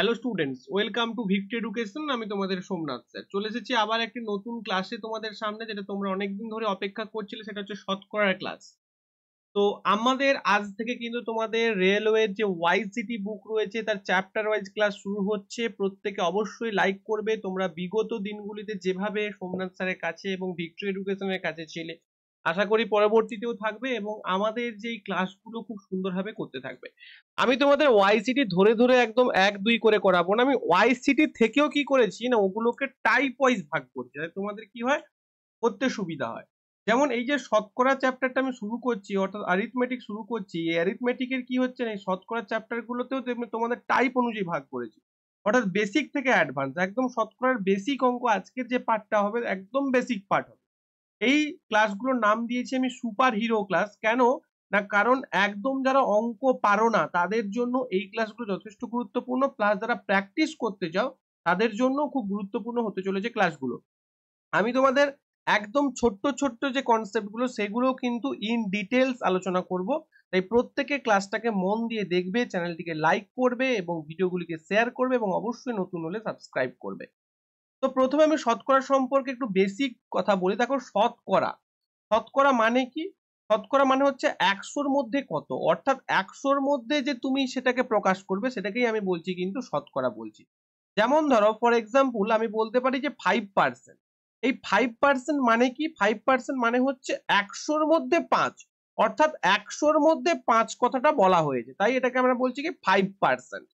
hello students welcome to Vict education আমি তোমাদের Somnath sir চলে এসেছি আবার একটি নতুন ক্লাসে তোমাদের সামনে যেটা তোমরা অনেকদিন ধরে অপেক্ষা করছিলে সেটা হচ্ছে শতকরার ক্লাস তো আমাদের আজ থেকে কিন্তু তোমাদের রেলওয়ের যে ওয়াইসিটি বুক রয়েছে তার চ্যাপ্টার ওয়াইজ ক্লাস শুরু হচ্ছে প্রত্যেকে অবশ্যই লাইক করবে তোমরা বিগত দিনগুলিতে যেভাবে সোমনাথ স্যারের কাছে এবং ভিক্টর এডুকেশনের কাছে ছিলে আশা করি পরবর্তীতেও থাকবে এবং আমাদের যে ক্লাসগুলো খুব সুন্দরভাবে করতে থাকবে আমি তোমাদের ওয়াইসিটি ধরে ধরে একদম এক দুই করে করাবো না আমি ওয়াইসিটি থেকেও কি করেছি না ওগুলোকে টাইপ ওয়াইজ ভাগ করছি যাতে তোমাদের কি হয় করতে সুবিধা হয় যেমন এই যে শতকরা চ্যাপ্টারটা আমি শুরু করছি অর্থাৎ অ্যারিথমেটিক শুরু করছি এই অ্যারিথমেটিকের কি হচ্ছে না এই শতকরা চ্যাপ্টারগুলোতেও তোমাদের টাইপ অনুযায়ী ভাগ করেছি অর্থাৎ বেসিক থেকে অ্যাডভান্স একদম শতকরার বেসিক অঙ্ক আজকের যে পার্টটা হবে একদম বেসিক পার্ট হবে এই ক্লাসগুলোর নাম দিয়েছি আমি সুপার হিরো ক্লাস কেন না কারণ একদম যারা অঙ্ক পারো না তাদের জন্য এই ক্লাসগুলো যথেষ্ট গুরুত্বপূর্ণ প্লাস যারা প্র্যাকটিস করতে চাও তাদের জন্য খুব গুরুত্বপূর্ণ হতে চলেছে ক্লাসগুলো আমি তোমাদের একদম ছোট্ট ছোট্ট যে কনসেপ্টগুলো সেগুলো কিন্তু ইন ডিটেলস আলোচনা করব তাই প্রত্যেকে ক্লাসটাকে মন দিয়ে দেখবে চ্যানেলটিকে লাইক করবে এবং ভিডিওগুলিকে শেয়ার করবে এবং অবশ্যই নতুন হলে সাবস্ক্রাইব করবে তো প্রথমে আমি শতকরা সম্পর্কে একটু বেসিক কথা বলি দেখো শতকরা শতকরা মানে কি শতকরা মানে হচ্ছে একশোর মধ্যে কত অর্থাৎ একশোর মধ্যে যে তুমি সেটাকে প্রকাশ করবে সেটাকেই আমি বলছি কিন্তু শতকরা বলছি যেমন ধরো ফর এক্সাম্পল আমি বলতে পারি যে ফাইভ পার্সেন্ট এই ফাইভ পার্সেন্ট মানে কি ফাইভ পার্সেন্ট মানে হচ্ছে একশোর মধ্যে পাঁচ অর্থাৎ একশোর মধ্যে পাঁচ কথাটা বলা হয়েছে তাই এটাকে আমরা বলছি কি ফাইভ পার্সেন্ট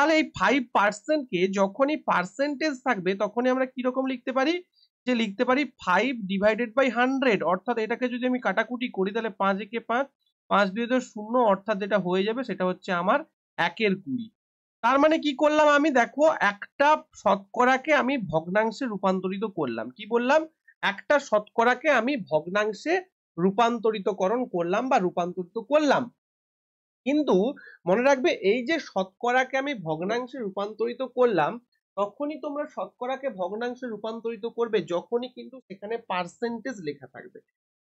তাহলে এই ফাইভ পার্সেন্টকে যখনই পার্সেন্টেজ থাকবে তখনই আমরা কিরকম লিখতে পারি যে লিখতে পারি ফাইভ ডিভাইডেড বাই হান্ড্রেড অর্থাৎ এটাকে যদি আমি কাটাকুটি করি তাহলে পাঁচ একে পাঁচ পাঁচ দুই শূন্য অর্থাৎ যেটা হয়ে যাবে সেটা হচ্ছে আমার একের কুড়ি তার মানে কি করলাম আমি দেখো একটা শতকরাকে আমি ভগ্নাংশে রূপান্তরিত করলাম কি বললাম একটা শতকরাকে আমি ভগ্নাংশে রূপান্তরিতকরণ করলাম বা রূপান্তরিত করলাম কিন্তু মনে রাখবে এই যে শতকরাকে আমি ভগ্নাংশে রূপান্তরিত করলাম তখনই তোমরা শতকরাকে ভগ্নাংশে রূপান্তরিত করবে যখনই কিন্তু সেখানে পার্সেন্টেজ লেখা থাকবে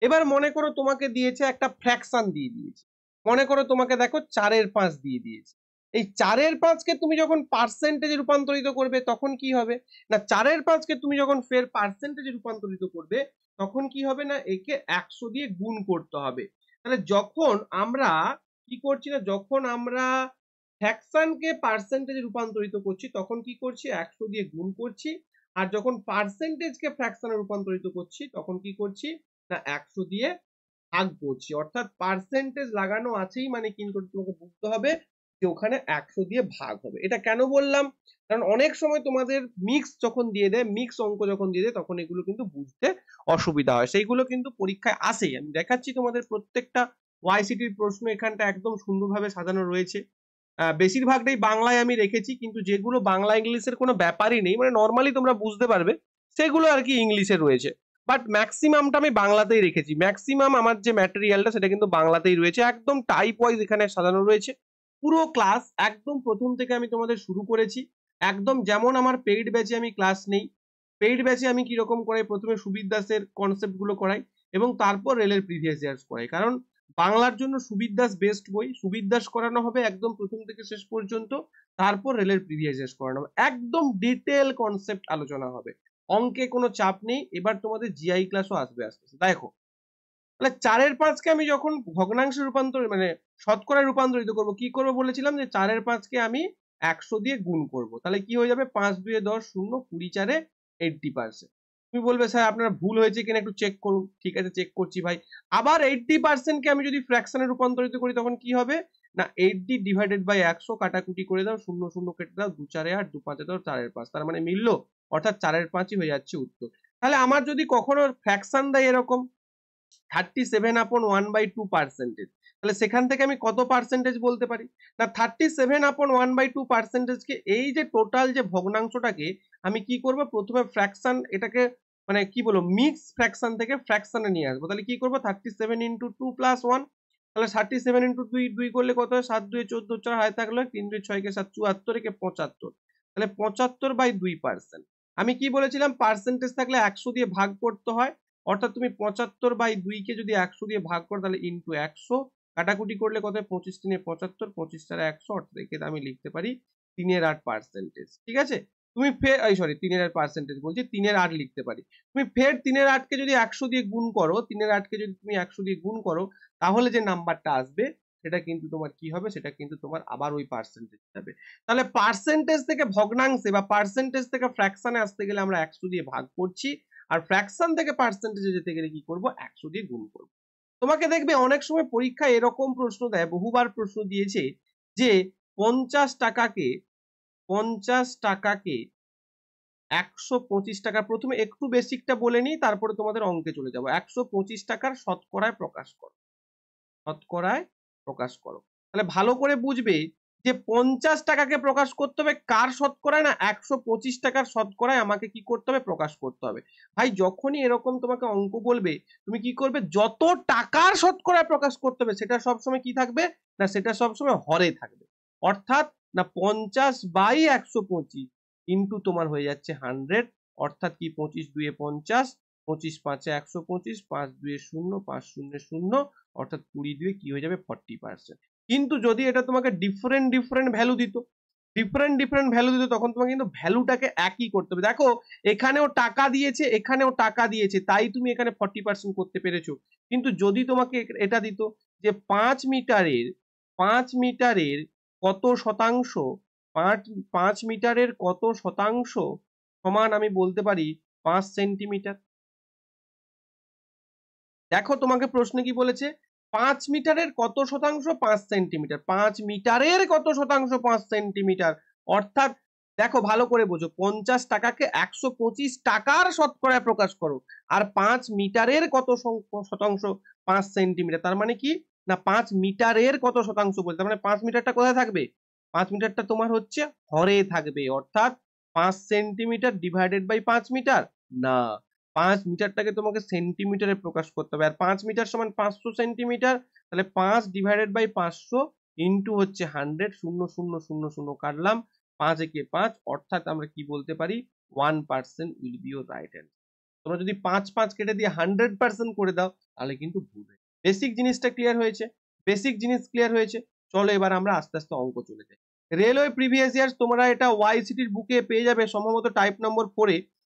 এবার মনে করো তোমাকে দিয়েছে একটা ফ্র্যাকশন দিয়ে দিয়েছে মনে করো তোমাকে দেখো চারের পাঁচ দিয়ে দিয়েছে এই চারের পাঁচকে তুমি যখন পার্সেন্টেজে রূপান্তরিত করবে তখন কি হবে না চারের পাঁচকে তুমি যখন ফের পার্সেন্টেজে রূপান্তরিত করবে তখন কি হবে না একে একশো দিয়ে গুণ করতে হবে তাহলে যখন আমরা কি করছি না যখন আমরা ফ্যাকশনকে পার্সেন্টেজ রূপান্তরিত করছি তখন কি করছি একশো দিয়ে গুণ করছি আর যখন পার্সেন্টেজকে ফ্যাকশনে রূপান্তরিত করছি তখন কি করছি না একশো দিয়ে ভাগ করছি অর্থাৎ পার্সেন্টেজ লাগানো আছেই মানে কিন্তু তোমাকে বুঝতে হবে যে ওখানে একশো দিয়ে ভাগ হবে এটা কেন বললাম কারণ অনেক সময় তোমাদের মিক্স যখন দিয়ে দেয় মিক্স অঙ্ক যখন দিয়ে দেয় তখন এগুলো কিন্তু বুঝতে অসুবিধা হয় সেইগুলো কিন্তু পরীক্ষায় আসেই আমি দেখাচ্ছি তোমাদের প্রত্যেকটা ওয়াইসিটির প্রশ্ন এখানটা একদম সুন্দরভাবে সাজানো রয়েছে বেশিরভাগটাই বাংলায় আমি রেখেছি কিন্তু যেগুলো বাংলা ইংলিশের কোনো ব্যাপারই নেই মানে নর্মালি তোমরা বুঝতে পারবে সেগুলো আর কি ইংলিশে রয়েছে বাট ম্যাক্সিমামটা আমি বাংলাতেই রেখেছি ম্যাক্সিমাম আমার যে ম্যাটেরিয়ালটা সেটা কিন্তু বাংলাতেই রয়েছে একদম টাইপ ওয়াইজ এখানে সাজানো রয়েছে পুরো ক্লাস একদম প্রথম থেকে আমি তোমাদের শুরু করেছি একদম যেমন আমার পেইড ব্যাচে আমি ক্লাস নেই পেইড ব্যাচে আমি কীরকম করাই প্রথমে সুবিদ দাসের কনসেপ্টগুলো করাই এবং তারপর রেলের প্রিভিয়াস ইয়ার্স করাই কারণ বাংলার জন্য সুবীর দাস বেস্ট বই সুবীর দাস করানো হবে একদম প্রথম থেকে শেষ পর্যন্ত তারপর রেলের প্রিভিয়াস করানো হবে একদম ডিটেল কনসেপ্ট আলোচনা হবে অঙ্কে কোনো চাপ নেই এবার তোমাদের জিআই ক্লাসও আসবে আস্তে আস্তে দেখো তাহলে চারের পাঁচকে আমি যখন ভগ্নাংশে রূপান্তর মানে শতকরায় রূপান্তরিত করব কি করব বলেছিলাম যে চারের পাঁচকে আমি একশো দিয়ে গুণ করব তাহলে কি হয়ে যাবে পাঁচ দুয়ে দশ শূন্য কুড়ি চারে এইটটি পার্সেন্ট তুমি বলবে স্যার আপনার ভুল হয়েছে কিনা একটু চেক করুন ঠিক আছে চেক করছি ভাই আবার এইটটি পার্সেন্টকে আমি যদি ফ্র্যাকশানে রূপান্তরিত করি তখন কি হবে না এইটটি ডিভাইডেড বাই একশো কাটাকুটি করে দাও শূন্য শূন্য কেটে দাও দু চারে আট দু পাঁচে দাও চারের পাঁচ তার মানে মিললো অর্থাৎ চারের পাঁচই হয়ে যাচ্ছে উত্তর তাহলে আমার যদি কখনো ফ্র্যাকশান দেয় এরকম thirty seven upon one by two percentage তাহলে সেখান থেকে আমি কত পার্সেন্টেজ বলতে পারি না thirty seven upon one by two পার্সেন্টেজকে এই যে টোটাল যে ভগ্নাংশটাকে আমি কি করব প্রথমে ফ্র্যাকশন এটাকে মানে কি বলবো মিক্স ফ্র্যাকশন থেকে ফ্র্যাকশানে নিয়ে আসবো তাহলে কি করবো thirty seven into two plus one তাহলে থার্টি সেভেন ইন্টু দুই দুই করলে কত হয় সাত দুই চোদ্দ চার হায় থাকলে তিন দুই ছয়কে সাত চুয়াত্তর একে পঁচাত্তর তাহলে পঁচাত্তর বাই দুই পার্সেন্ট আমি কি বলেছিলাম পার্সেন্টেজ থাকলে একশো দিয়ে ভাগ করতে হয় অর্থাৎ তুমি পঁচাত্তর বাই দুইকে যদি একশো দিয়ে ভাগ করো তাহলে ইন্টু একশো কাটাকুটি করলে কত পঁচিশ তিনে পঁচাত্তর পঁচিশ চারে একশো অর্থাৎ এক্ষেত্রে আমি লিখতে পারি তিনের আট পার্সেন্টেজ ঠিক আছে তুমি ফের এই সরি তিনের আট পার্সেন্টেজ বলছি তিনের আট লিখতে পারি তুমি ফের তিনের আটকে যদি একশো দিয়ে গুণ করো তিনের আটকে যদি তুমি একশো দিয়ে গুণ করো তাহলে যে নাম্বারটা আসবে সেটা কিন্তু তোমার কি হবে সেটা কিন্তু তোমার আবার ওই পার্সেন্টেজ যাবে তাহলে পার্সেন্টেজ থেকে ভগ্নাংশে বা পার্সেন্টেজ থেকে ফ্র্যাকশানে আসতে গেলে আমরা একশো দিয়ে ভাগ করছি আর ফ্র্যাকশন থেকে পার্সেন্টেজে যেতে গেলে কি করবো একশো দিয়ে গুণ করবো তোমাকে দেখবে অনেক সময় পরীক্ষা এরকম প্রশ্ন দেয় বহুবার প্রশ্ন দিয়েছে যে পঞ্চাশ টাকাকে পঞ্চাশ টাকাকে একশো পঁচিশ টাকা প্রথমে একটু বেসিকটা বলে নিই তারপরে তোমাদের অঙ্কে চলে যাবো একশো পঁচিশ টাকার শতকরায় প্রকাশ করো শতকরায় প্রকাশ করো তাহলে ভালো করে বুঝবে যে পঞ্চাশ টাকাকে প্রকাশ করতে হবে কার শতকরায় না একশো পঁচিশ টাকার শতকরায় আমাকে কি করতে হবে প্রকাশ করতে হবে ভাই যখনই এরকম তোমাকে অঙ্ক বলবে তুমি কি করবে যত টাকার শতকরায় প্রকাশ করতে হবে সেটা সবসময় কি থাকবে না সেটা সবসময় হরে থাকবে অর্থাৎ না পঞ্চাশ বাই একশো পঁচিশ ইন্টু তোমার হয়ে যাচ্ছে হান্ড্রেড অর্থাৎ কি পঁচিশ দুয়ে পঞ্চাশ পঁচিশ পাঁচে একশো পঁচিশ পাঁচ দুয়ে শূন্য পাঁচ শূন্য শূন্য অর্থাৎ কুড়ি দুয়ে কি হয়ে যাবে ফর্টি পার্সেন্ট কিন্তু যদি এটা তোমাকে ডিফারেন্ট ডিফারেন্ট ভ্যালু দিত ডিফারেন্ট ডিফারেন্ট ভ্যালু দিত তখন তোমাকে কিন্তু ভ্যালুটাকে একই করতে হবে দেখো এখানেও টাকা দিয়েছে এখানেও টাকা দিয়েছে তাই তুমি এখানে ফর্টি পার্সেন্ট করতে পেরেছো কিন্তু যদি তোমাকে এটা দিত যে পাঁচ মিটারের পাঁচ মিটারের কত শতাংশ পাঁচ পাঁচ মিটারের কত শতাংশ সমান আমি বলতে পারি পাঁচ সেন্টিমিটার দেখো তোমাকে প্রশ্নে কি বলেছে পাঁচ মিটারের কত শতাংশ পাঁচ সেন্টিমিটার পাঁচ মিটারের কত শতাংশ পাঁচ সেন্টিমিটার অর্থাৎ দেখো ভালো করে বোঝো পঞ্চাশ টাকাকে একশো পঁচিশ টাকার শতকরায় প্রকাশ করো আর পাঁচ মিটারের কত শতাংশ পাঁচ সেন্টিমিটার তার মানে কি না পাঁচ মিটারের কত শতাংশ বলতে মানে পাঁচ মিটারটা কোথায় থাকবে পাঁচ মিটারটা তোমার হচ্ছে হরে থাকবে অর্থাৎ পাঁচ সেন্টিমিটার ডিভাইডেড বাই পাঁচ মিটার না পাঁচ মিটারটাকে তোমাকে সেন্টিমিটারে প্রকাশ করতে হবে আর পাঁচ মিটার সমান পাঁচশো সেন্টিমিটার তাহলে পাঁচ ডিভাইডেড বাই পাঁচশো ইন্টু হচ্ছে হান্ড্রেড শূন্য শূন্য শূন্য শূন্য কাটলাম পাঁচ একে পাঁচ অর্থাৎ আমরা কি বলতে পারি one percent will be your right answer তোমরা যদি পাঁচ পাঁচ কেটে দিয়ে হান্ড্রেড পার্সেন্ট করে দাও তাহলে কিন্তু ভুল বেসিক জিনিসটা ক্লিয়ার হয়েছে বেসিক জিনিস ক্লিয়ার হয়েছে চলো এবার আমরা আস্তে আস্তে অঙ্ক চলে যাই রেলওয়ে প্রিভিয়াস ইয়ার তোমরা এটা ওয়াই সিটির বুকে পেয়ে যাবে সম্ভবত টাইপ নম্বর ফোরে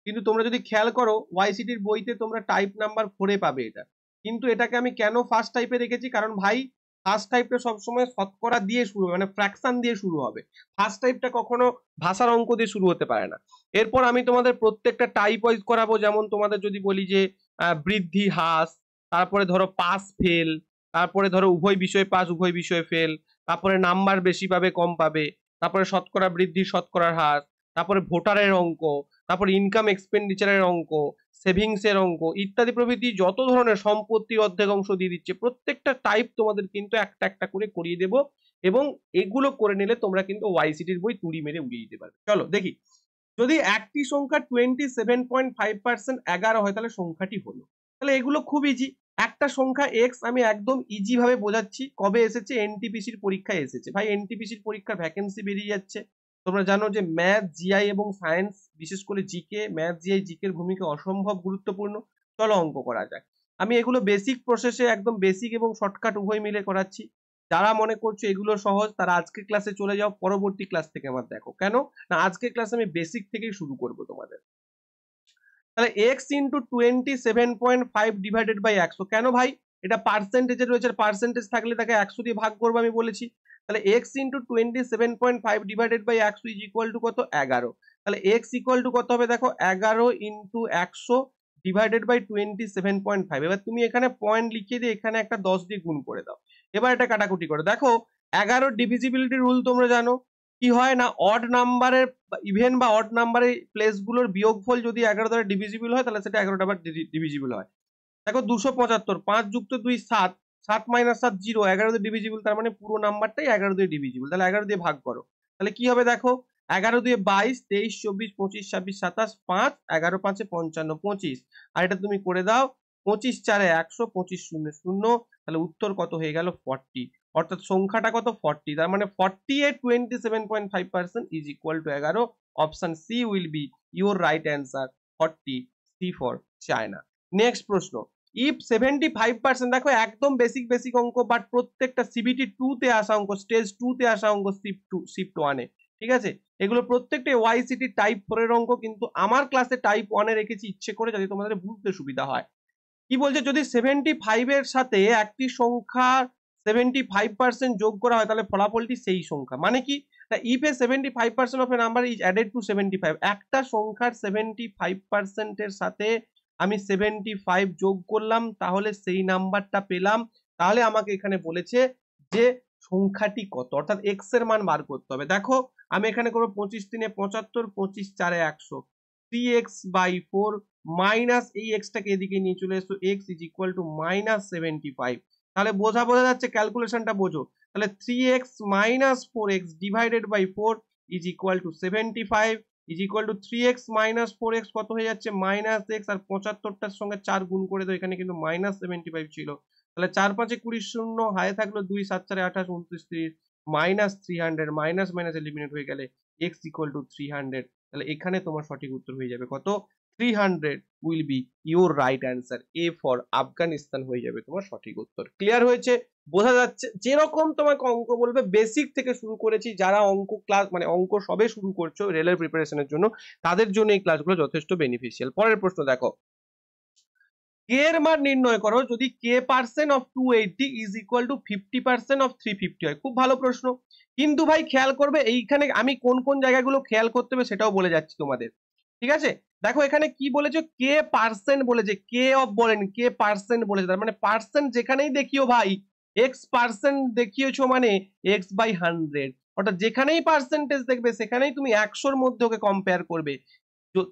কিন্তু তোমরা যদি খেয়াল করো ওয়াইসিটির বইতে তোমরা টাইপ নাম্বার ফোরে পাবে এটা কিন্তু এটাকে আমি কেন ফার্স্ট টাইপে রেখেছি কারণ ভাই ফার্স্ট টাইপটা সবসময় শতকরা দিয়ে শুরু হবে মানে ফ্র্যাকশন দিয়ে শুরু হবে ফার্স্ট টাইপটা কখনো ভাষার অঙ্ক দিয়ে শুরু হতে পারে না এরপর আমি তোমাদের প্রত্যেকটা টাইপ ওয়াইজ করাবো যেমন তোমাদের যদি বলি যে বৃদ্ধি হ্রাস তারপরে ধরো পাস ফেল তারপরে ধরো উভয় বিষয়ে পাস উভয় বিষয়ে ফেল তারপরে নাম্বার বেশি পাবে কম পাবে তারপরে শতকরা বৃদ্ধি শতকরা হ্রাস তারপরে ভোটারের অঙ্ক তারপর ইনকাম এক্সপেন্ডিচারের অঙ্ক সেভিংসের অঙ্ক ইত্যাদি প্রভৃতি যত ধরনের সম্পত্তি অর্ধেক অংশ দিয়ে দিচ্ছে প্রত্যেকটা টাইপ তোমাদের কিন্তু একটা একটা করে করিয়ে দেব এবং এগুলো করে নিলে তোমরা কিন্তু ওয়াইসিটির বই তুড়ি মেরে উড়িয়ে দিতে পারবে চলো দেখি যদি একটি সংখ্যা twenty seven point five percent এগারো হয় তাহলে সংখ্যাটি হলো তাহলে এগুলো খুব ইজি একটা সংখ্যা এক্স আমি একদম ইজি ভাবে বোঝাচ্ছি কবে এসেছে এনটিপিসির পরীক্ষায় এসেছে ভাই এনটিপিসির পরীক্ষার ভ্যাকেন্সি বেরিয়ে যাচ্ছে তোমরা জানো যে ম্যাথ জিআই এবং সায়েন্স বিশেষ করে জিকে ম্যাথ জিআই জিকের ভূমিকা অসম্ভব গুরুত্বপূর্ণ চলো অঙ্ক করা যাক আমি এগুলো বেসিক প্রসেসে একদম বেসিক এবং শর্টকাট উভয় মিলে করাচ্ছি যারা মনে করছো এগুলো সহজ তারা আজকে ক্লাসে চলে যাও পরবর্তী ক্লাস থেকে আমার দেখো কেন না আজকে ক্লাস আমি বেসিক থেকেই শুরু করব তোমাদের তাহলে x into twenty seven point five divided by একশো কেন ভাই এটা পার্সেন্টেজে রয়েছে পার্সেন্টেজ থাকলে তাকে একশো দিয়ে ভাগ করবো আমি বলেছি তাহলে x into twenty seven point five divided by একশো ইজ ইকুয়াল টু কত এগারো তাহলে এক্স ইকুয়াল টু কত হবে দেখো এগারো ইন্টু একশো divided by twenty seven point five এবার তুমি এখানে পয়েন্ট লিখিয়ে দিয়ে এখানে একটা দশ দিয়ে গুণ করে দাও এবার এটা কাটাকুটি করো দেখো এগারো ডিভিজিবিলিটি রুল তোমরা জানো কি হয় না অড নাম্বারের ইভেন বা অড নাম্বারের প্লেসগুলোর বিয়োগফল যদি এগারো দ্বারা ডিভিজিবল হয় তাহলে সেটা এগারোটা আবার ডিভিজিবল হয় দেখো দুশো পঁচাত্তর পাঁচ যুক্ত দুই সাত সাত মাইনাস সাত জিরো এগারো দিয়ে ডিভিজিবল তার মানে পুরো নাম্বারটাই এগারো দিয়ে ডিভিজিবল তাহলে এগারো দিয়ে ভাগ করো তাহলে কি হবে দেখো এগারো দিয়ে বাইশ তেইশ চব্বিশ পঁচিশ ছাব্বিশ সাতাশ পাঁচ এগারো পাঁচে পঞ্চান্ন পঁচিশ আর এটা তুমি করে দাও পঁচিশ চারে একশো পঁচিশ শূন্য শূন্য তাহলে উত্তর কত হয়ে গেল ফর্টি অর্থাৎ সংখ্যাটা কত ফর্টি তার মানে ফর্টি এ twenty seven point five percent is equal to এগারো option C will be your right answer forty C for China next প্রশ্ন ইফ সেভেন্টি ফাইভ পার্সেন্ট দেখো একদম বেসিক বেসিক অঙ্ক বাট প্রত্যেকটা সিবিটি টুতে আসা অঙ্ক স্টেজ টুতে আসা অঙ্ক শিফট টু শিফট ওয়ানে ঠিক আছে এগুলো প্রত্যেকটা ওয়াইসিটি টাইপ এর অঙ্ক কিন্তু আমার ক্লাসে টাইপ ওয়ানে রেখেছি ইচ্ছে করে যাতে তোমাদের বুঝতে সুবিধা হয় কি বলছে যদি সেভেন্টি ফাইভের সাথে একটি সংখ্যা সেভেন্টি ফাইভ পার্সেন্ট যোগ করা হয় তাহলে ফলাফলটি সেই সংখ্যা মানে কি if a seventy five percent of a number is added to seventy five একটা সংখ্যার সেভেন্টি ফাইভ পার্সেন্টের সাথে আমি সেভেন্টি ফাইভ যোগ করলাম তাহলে সেই নাম্বারটা পেলাম তাহলে আমাকে এখানে বলেছে যে সংখ্যাটি কত অর্থাৎ এক্স এর মান বার করতে হবে দেখো আমি এখানে করবো পঁচিশ তিনে পঁচাত্তর পঁচিশ চারে একশো three x by four minus এই এক্সটাকে এদিকে নিয়ে চলে এসো x is equal to minus seventy five তাহলে বোঝা বোঝা যাচ্ছে ক্যালকুলেশনটা বোঝো তাহলে three x minus four x divided by four is equal to seventy five is equal to three x minus four x কত হয়ে যাচ্ছে মাইনাস এক্স আর পঁচাত্তরটার সঙ্গে চার গুণ করে তো এখানে কিন্তু মাইনাস সেভেন্টি ফাইভ ছিল তাহলে চার পাঁচে কুড়ি শূন্য হায়ে থাকলো দুই সাত চারে আঠাশ উনত্রিশ তিরিশ minus three hundred minus minus eliminate হয়ে গেলে x equal to three hundred তাহলে এখানে তোমার সঠিক উত্তর হয়ে যাবে কত three hundred will be your right answer A for Afghanistan হয়ে যাবে তোমার সঠিক উত্তর ক্লিয়ার হয়েছে বোঝা যাচ্ছে যেরকম তোমাকে অঙ্ক বলবে বেসিক থেকে শুরু করেছি যারা অঙ্ক ক্লাস মানে অঙ্ক সবে শুরু করছো রেলের প্রিপারেশনের জন্য তাদের জন্য এই ক্লাসগুলো যথেষ্ট বেনিফিশিয়াল পরের প্রশ্ন দেখো কে এর মান নির্ণয় করো যদি k percent of two eighty is equal to fifty percent of three fifty হয় খুব ভালো প্রশ্ন কিন্তু ভাই খেয়াল করবে এইখানে আমি কোন কোন জায়গাগুলো খেয়াল করতে হবে সেটাও বলে যাচ্ছি তোমাদের ঠিক আছে দেখো এখানে কি বলেছে কে পার্সেন্ট বলেছে কে অফ বলেন কে পার্সেন্ট বলেছে তার মানে পার্সেন্ট যেখানেই দেখিও ভাই এক্স পার্সেন্ট দেখিয়েছো মানে এক্স বাই হান্ড্রেড অর্থাৎ যেখানেই পার্সেন্টেজ দেখবে সেখানেই তুমি একশোর মধ্যে ওকে কম্পেয়ার করবে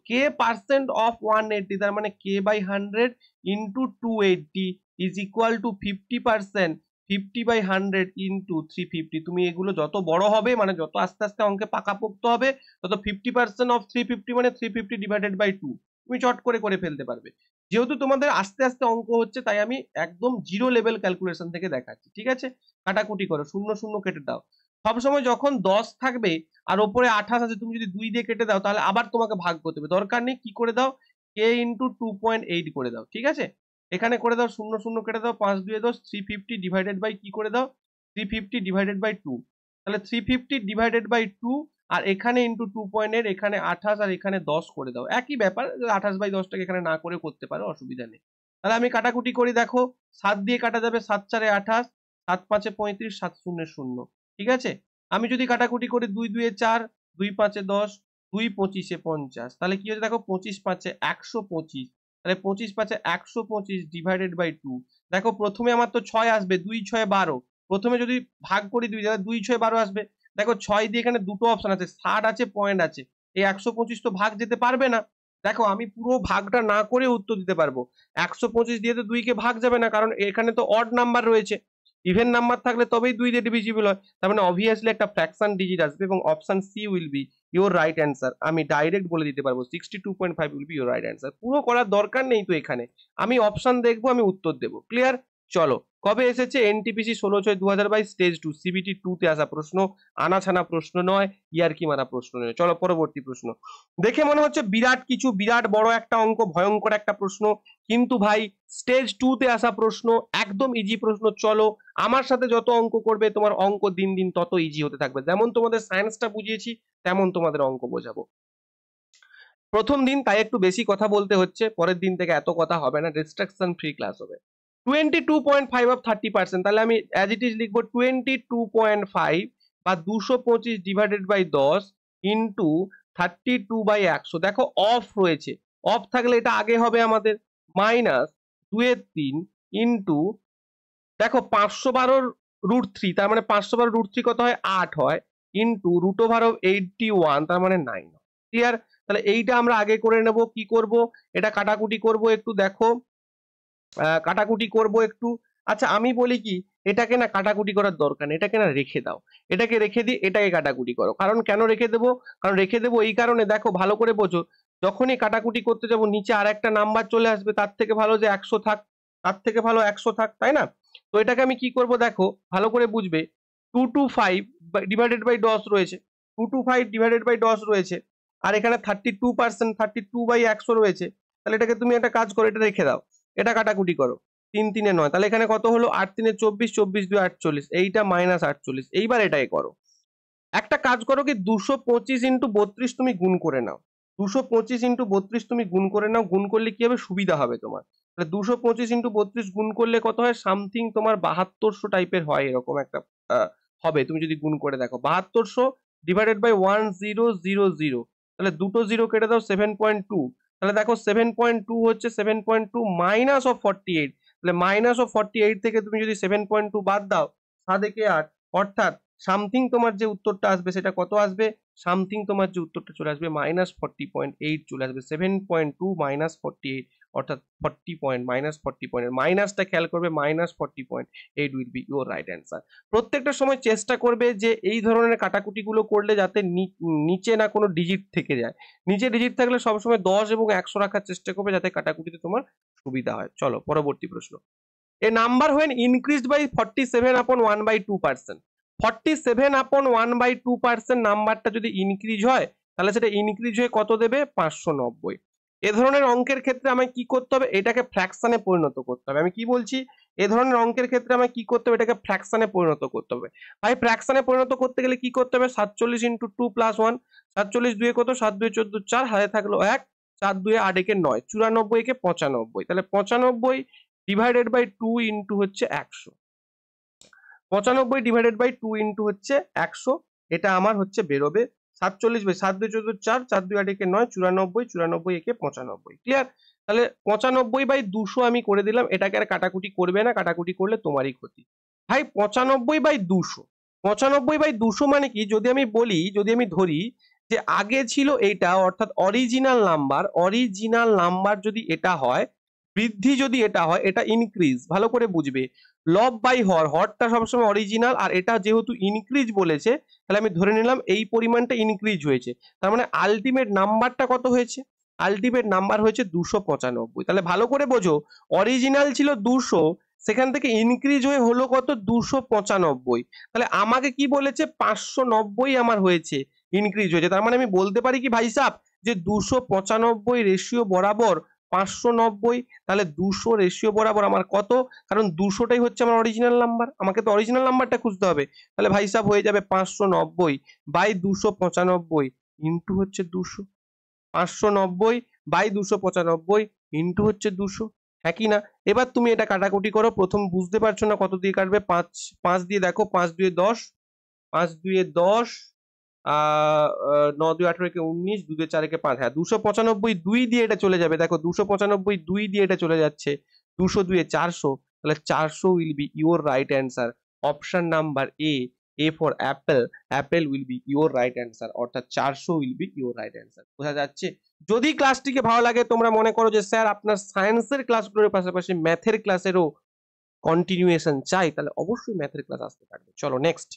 k percent of one eighty তার মানে k by hundred into two eighty is equal to fifty percent fifty by hundred into three fifty তুমি এগুলো যত বড় হবে মানে যত আস্তে আস্তে অঙ্কে পাকা পোক্ত হবে তত fifty percent of three fifty মানে three fifty divided by two তুমি চট করে করে ফেলতে পারবে যেহেতু তোমাদের আস্তে আস্তে অঙ্ক হচ্ছে তাই আমি একদম জিরো লেভেল ক্যালকুলেশন থেকে দেখাচ্ছি ঠিক আছে কাটাকুটি করো শূন্য শূন্য কেটে দাও সবসময় যখন দশ থাকবে আর ওপরে আঠাশ আছে তুমি যদি দুই দিয়ে কেটে দাও তাহলে আবার তোমাকে ভাগ করতে হবে দরকার নেই কি করে দাও k into two point eight করে দাও ঠিক আছে এখানে করে দাও শূন্য শূন্য কেটে দাও পাঁচ দুয়ে দশ থ্রি ফিফটি ডিভাইডেড বাই কি করে দাও three fifty divided by two তাহলে three fifty divided by two আর এখানে ইন্টু টু পয়েন্টের এখানে আঠাশ আর এখানে দশ করে দাও একই ব্যাপার আঠাশ বাই দশটাকে এখানে না করে করতে পারো অসুবিধা নেই তাহলে আমি কাটাকুটি করি দেখো সাত দিয়ে কাটা যাবে সাত চারে আঠাশ সাত পাঁচে পঁয়ত্রিশ সাত শূন্য শূন্য ঠিক আছে আমি যদি কাটাকুটি করি দুই দুয়ে চার দুই পাঁচে দশ দুই পঁচিশে পঞ্চাশ তাহলে কি হচ্ছে দেখো পঁচিশ পাঁচে একশো পঁচিশ তাহলে পঁচিশ পাঁচে একশো পঁচিশ ডিভাইডেড বাই টু দেখো প্রথমে আমার তো ছয় আসবে দুই ছয় বারো প্রথমে যদি ভাগ করি দুই তাহলে দুই ছয় বারো আসবে দেখো ছয় দিয়ে এখানে দুটো অপশন আছে ষাট আছে পয়েন্ট আছে এই একশো পঁচিশ তো ভাগ যেতে পারবে না দেখো আমি পুরো ভাগটা না করে উত্তর দিতে পারবো একশো পঁচিশ দিয়ে তো দুইকে ভাগ যাবে না কারণ এখানে তো অড নাম্বার রয়েছে ইভেন নাম্বার থাকলে তবেই দুই দিয়ে ডিভিজিবল হয় তার মানে অবভিয়াসলি একটা ফ্র্যাকশন ডিজিট আসবে এবং option C will be your right answer আমি ডাইরেক্ট বলে দিতে পারবো sixty two point five will be your right answer পুরো করার দরকার নেই তো এখানে আমি অপশন দেখবো আমি উত্তর দেবো ক্লিয়ার চলো কবে এসেছে এনটিপিসি ষোলো ছয় দু হাজার বাইশ স্টেজ টু সিবিটি তে আসা প্রশ্ন আনাছানা প্রশ্ন নয় কি মারা প্রশ্ন নয় চলো পরবর্তী প্রশ্ন দেখে মনে হচ্ছে বিরাট কিছু বিরাট বড় একটা অঙ্ক ভয়ঙ্কর একটা প্রশ্ন কিন্তু ভাই স্টেজ টু তে আসা প্রশ্ন একদম ইজি প্রশ্ন চলো আমার সাথে যত অঙ্ক করবে তোমার অঙ্ক দিন দিন তত ইজি হতে থাকবে যেমন তোমাদের সায়েন্সটা বুঝিয়েছি তেমন তোমাদের অঙ্ক বোঝাবো প্রথম দিন তাই একটু বেশি কথা বলতে হচ্ছে পরের দিন থেকে এত কথা হবে না ডিস্ট্রাকশন ফ্রি ক্লাস হবে twenty two point five of thirty percent তাহলে আমি অ্যাজ ইট ইজ লিখবো টোয়েন্টি টু পয়েন্ট ফাইভ বা দুশো পঁচিশ ডিভাইডেড বাই দশ ইন্টু থার্টি টু বাই একশো দেখো অফ রয়েছে অফ থাকলে এটা আগে হবে আমাদের মাইনাস দুয়ের তিন ইন্টু দেখো পাঁচশো বারোর রুট থ্রি তার মানে পাঁচশো বারো রুট থ্রি কত হয় আট হয় into root of eighty one তার মানে নাইন ক্লিয়ার তাহলে এইটা আমরা আগে করে নেব কি করব এটা কাটাকুটি করব একটু দেখো কাটাকুটি করব একটু আচ্ছা আমি বলি কি এটাকে না কাটাকুটি করার দরকার নেই এটাকে না রেখে দাও এটাকে রেখে দিয়ে এটাকে কাটাকুটি করো কারণ কেন রেখে দেবো কারণ রেখে দেবো এই কারণে দেখো ভালো করে বোঝো যখনই কাটাকুটি করতে যাব নিচে আর একটা নাম্বার চলে আসবে তার থেকে ভালো যে একশো থাক তার থেকে ভালো একশো থাক তাই না তো এটাকে আমি কি করব দেখো ভালো করে বুঝবে two two five divided by দশ রয়েছে two two five divided by দশ রয়েছে আর এখানে thirty two percent thirty two by একশো রয়েছে তাহলে এটাকে তুমি একটা কাজ করো এটা রেখে দাও এটা কাটাকুটি করো তিন তিনে নয় তাহলে এখানে কত হলো আট তিনে চব্বিশ চব্বিশ দুই আটচল্লিশ এইটা মাইনাস আটচল্লিশ এইবার এটাই করো একটা কাজ করো কি দুশো পঁচিশ ইন্টু বত্রিশ তুমি গুণ করে নাও দুশো পঁচিশ ইন্টু বত্রিশ তুমি গুণ করে নাও গুণ করলে কি হবে সুবিধা হবে তোমার তাহলে দুশো পঁচিশ ইন্টু বত্রিশ গুণ করলে কত হয় সামথিং তোমার বাহাত্তরশো টাইপের হয় এরকম একটা হবে তুমি যদি গুণ করে দেখো বাহাত্তরশো divided by one zero zero zero তাহলে দুটো জিরো কেটে দাও সেভেন পয়েন্ট টু তাহলে দেখো সেভেন পয়েন্ট টু হচ্ছে seven point two minus of forty eight তাহলে মাইনাস অফ ফর্টি এইট থেকে তুমি যদি সেভেন পয়েন্ট টু বাদ দাও সাদে দেখে আট অর্থাৎ সামথিং তোমার যে উত্তরটা আসবে সেটা কত আসবে সামথিং তোমার যে উত্তরটা চলে আসবে মাইনাস ফর্টি পয়েন্ট এইট চলে আসবে seven point two minus forty eight অর্থাৎ forty point minus forty point মাইনাসটা খেয়াল করবে minus forty point eight will be your right answer প্রত্যেকটা সময় চেষ্টা করবে যে এই ধরনের কাটাকুটিগুলো করলে যাতে নিচে না কোনো ডিজিট থেকে যায় নিচে ডিজিট থাকলে সবসময় দশ এবং একশো রাখার চেষ্টা করবে যাতে কাটাকুটিতে তোমার সুবিধা হয় চলো পরবর্তী প্রশ্ন a number when increased by forty seven upon one by two percent forty seven upon one by two percent নাম্বারটা যদি ইনক্রিজ হয় তাহলে সেটা ইনক্রিজ হয়ে কত দেবে পাঁচশো নব্বই এ ধরনের অঙ্কের ক্ষেত্রে আমায় কি করতে হবে এটাকে ফ্র্যাকশানে পরিণত করতে হবে আমি কি বলছি এ ধরনের অঙ্কের ক্ষেত্রে আমায় কি করতে হবে এটাকে ফ্র্যাকশানে পরিণত করতে হবে ভাই ফ্র্যাকশানে পরিণত করতে গেলে কি করতে হবে সাতচল্লিশ ইন্টু টু প্লাস ওয়ান সাতচল্লিশ দুয়ে কত সাত দুয়ে চোদ্দ চার হাতে থাকলো এক চার দুয়ে আট একে নয় চুরানব্বই একে পঁচানব্বই তাহলে পঁচানব্বই ডিভাইডেড বাই টু ইন্টু হচ্ছে একশো পঁচানব্বই ডিভাইডেড বাই টু ইন্টু হচ্ছে একশো এটা আমার হচ্ছে বেরোবে সাতচল্লিশ বাই সাত দুই চোদ্দ চার চার দুই আট একে নয় চুরানব্বই চুরানব্বই একে পঁচানব্বই ক্লিয়ার তাহলে পঁচানব্বই বাই দুশো আমি করে দিলাম এটাকে আর কাটাকুটি করবে না কাটাকুটি করলে তোমারই ক্ষতি ভাই পঁচানব্বই বাই দুশো পঁচানব্বই বাই দুশো মানে কি যদি আমি বলি যদি আমি ধরি যে আগে ছিল এটা অর্থাৎ অরিজিনাল নাম্বার অরিজিনাল নাম্বার যদি এটা হয় বৃদ্ধি যদি এটা হয় এটা ইনক্রিজ ভালো করে বুঝবে লব বাই হর হরটা সবসময় অরিজিনাল আর এটা যেহেতু ইনক্রিজ বলেছে তাহলে আমি ধরে নিলাম এই পরিমাণটা ইনক্রিজ হয়েছে তার মানে আলটিমেট নাম্বারটা কত হয়েছে আলটিমেট নাম্বার হয়েছে দুশো পঁচানব্বই তাহলে ভালো করে বোঝো অরিজিনাল ছিল দুশো সেখান থেকে ইনক্রিজ হয়ে হলো কত দুশো পঁচানব্বই তাহলে আমাকে কি বলেছে পাঁচশো নব্বই আমার হয়েছে ইনক্রিজ হয়েছে তার মানে আমি বলতে পারি কি ভাই সাহ যে দুশো পঁচানব্বই রেশিও বরাবর পাঁচশো নব্বই তাহলে দুশো রেশিও বরাবর আমার কত কারণ দুশোটাই হচ্ছে আমার অরিজিনাল নাম্বার আমাকে তো অরিজিনাল নাম্বারটা খুঁজতে হবে তাহলে ভাই সাহেব হয়ে যাবে পাঁচশো নব্বই বাই দুশো পঁচানব্বই ইন্টু হচ্ছে দুশো পাঁচশো নব্বই বাই দুশো পঁচানব্বই ইন্টু হচ্ছে দুশো হ্যাঁ কি না এবার তুমি এটা কাটাকুটি করো প্রথম বুঝতে পারছো না কত দিয়ে কাটবে পাঁচ পাঁচ দিয়ে দেখো পাঁচ দুয়ে দশ পাঁচ দুয়ে দশ ন দুই আঠেরোকে উনিশ দুই চারেকে পাঁচ হ্যাঁ দুশো পঁচানব্বই দুই দিয়ে এটা চলে যাবে দেখো দুশো পঁচানব্বই দুই দিয়ে এটা চলে যাচ্ছে দুশো দুয়ে চারশো তাহলে চারশো will be your right answer option number A A for apple apple will be your right answer অর্থাৎ চারশো will be your right answer বোঝা যাচ্ছে যদি ক্লাসটিকে ভালো লাগে তোমরা মনে করো যে স্যার আপনার সায়েন্সের ক্লাসগুলোর পাশাপাশি ম্যাথের ক্লাসেরও কন্টিনিউয়েশন চাই তাহলে অবশ্যই ম্যাথের ক্লাস আসতে থাকবে চলো next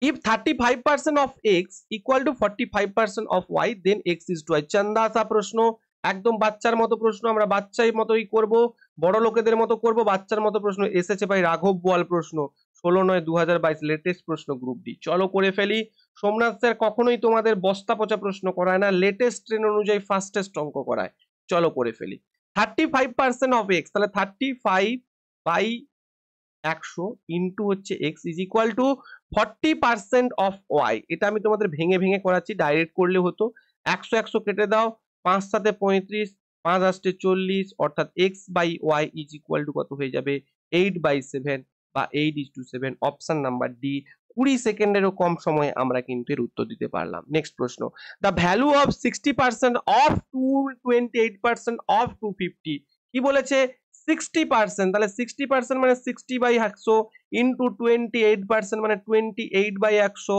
If 35% of x equal to 45% of y then x is to y চান্দা আসা প্রশ্ন একদম বাচ্চার মতো প্রশ্ন আমরা বাচ্চাই মতোই করব বড় লোকেদের মতো করব বাচ্চার মতো প্রশ্ন এসেছে ভাই রাঘব বোয়াল প্রশ্ন ষোলো নয় দু লেটেস্ট প্রশ্ন গ্রুপ ডি চলো করে ফেলি সোমনাথ স্যার কখনোই তোমাদের বস্তা পচা প্রশ্ন করায় না লেটেস্ট ট্রেন অনুযায়ী ফার্স্টেস্ট অঙ্ক করায় চলো করে ফেলি thirty five percent of x তাহলে থার্টি ফাইভ বাই একশো ইন্টু হচ্ছে x is equal to forty percent of y এটা আমি তোমাদের ভেঙে ভেঙে করাচ্ছি ডাইরেক্ট করলে হতো একশো একশো কেটে দাও পাঁচ সাথে পঁয়ত্রিশ পাঁচ আসতে চল্লিশ অর্থাৎ x by y is equal to কত হয়ে যাবে এইট বাই সেভেন বা eight is to seven option number D কুড়ি সেকেন্ডেরও কম সময়ে আমরা কিন্তু এর উত্তর দিতে পারলাম নেক্সট প্রশ্ন the value of sixty percent of two twenty eight percent of two fifty কি বলেছে সিক্সটি পার্সেন্ট তাহলে সিক্সটি পার্সেন্ট মানে সিক্সটি বাই একশো ইন্টু টোয়েন্টি এইট পার্সেন্ট মানে টোয়েন্টি এইট বাই একশো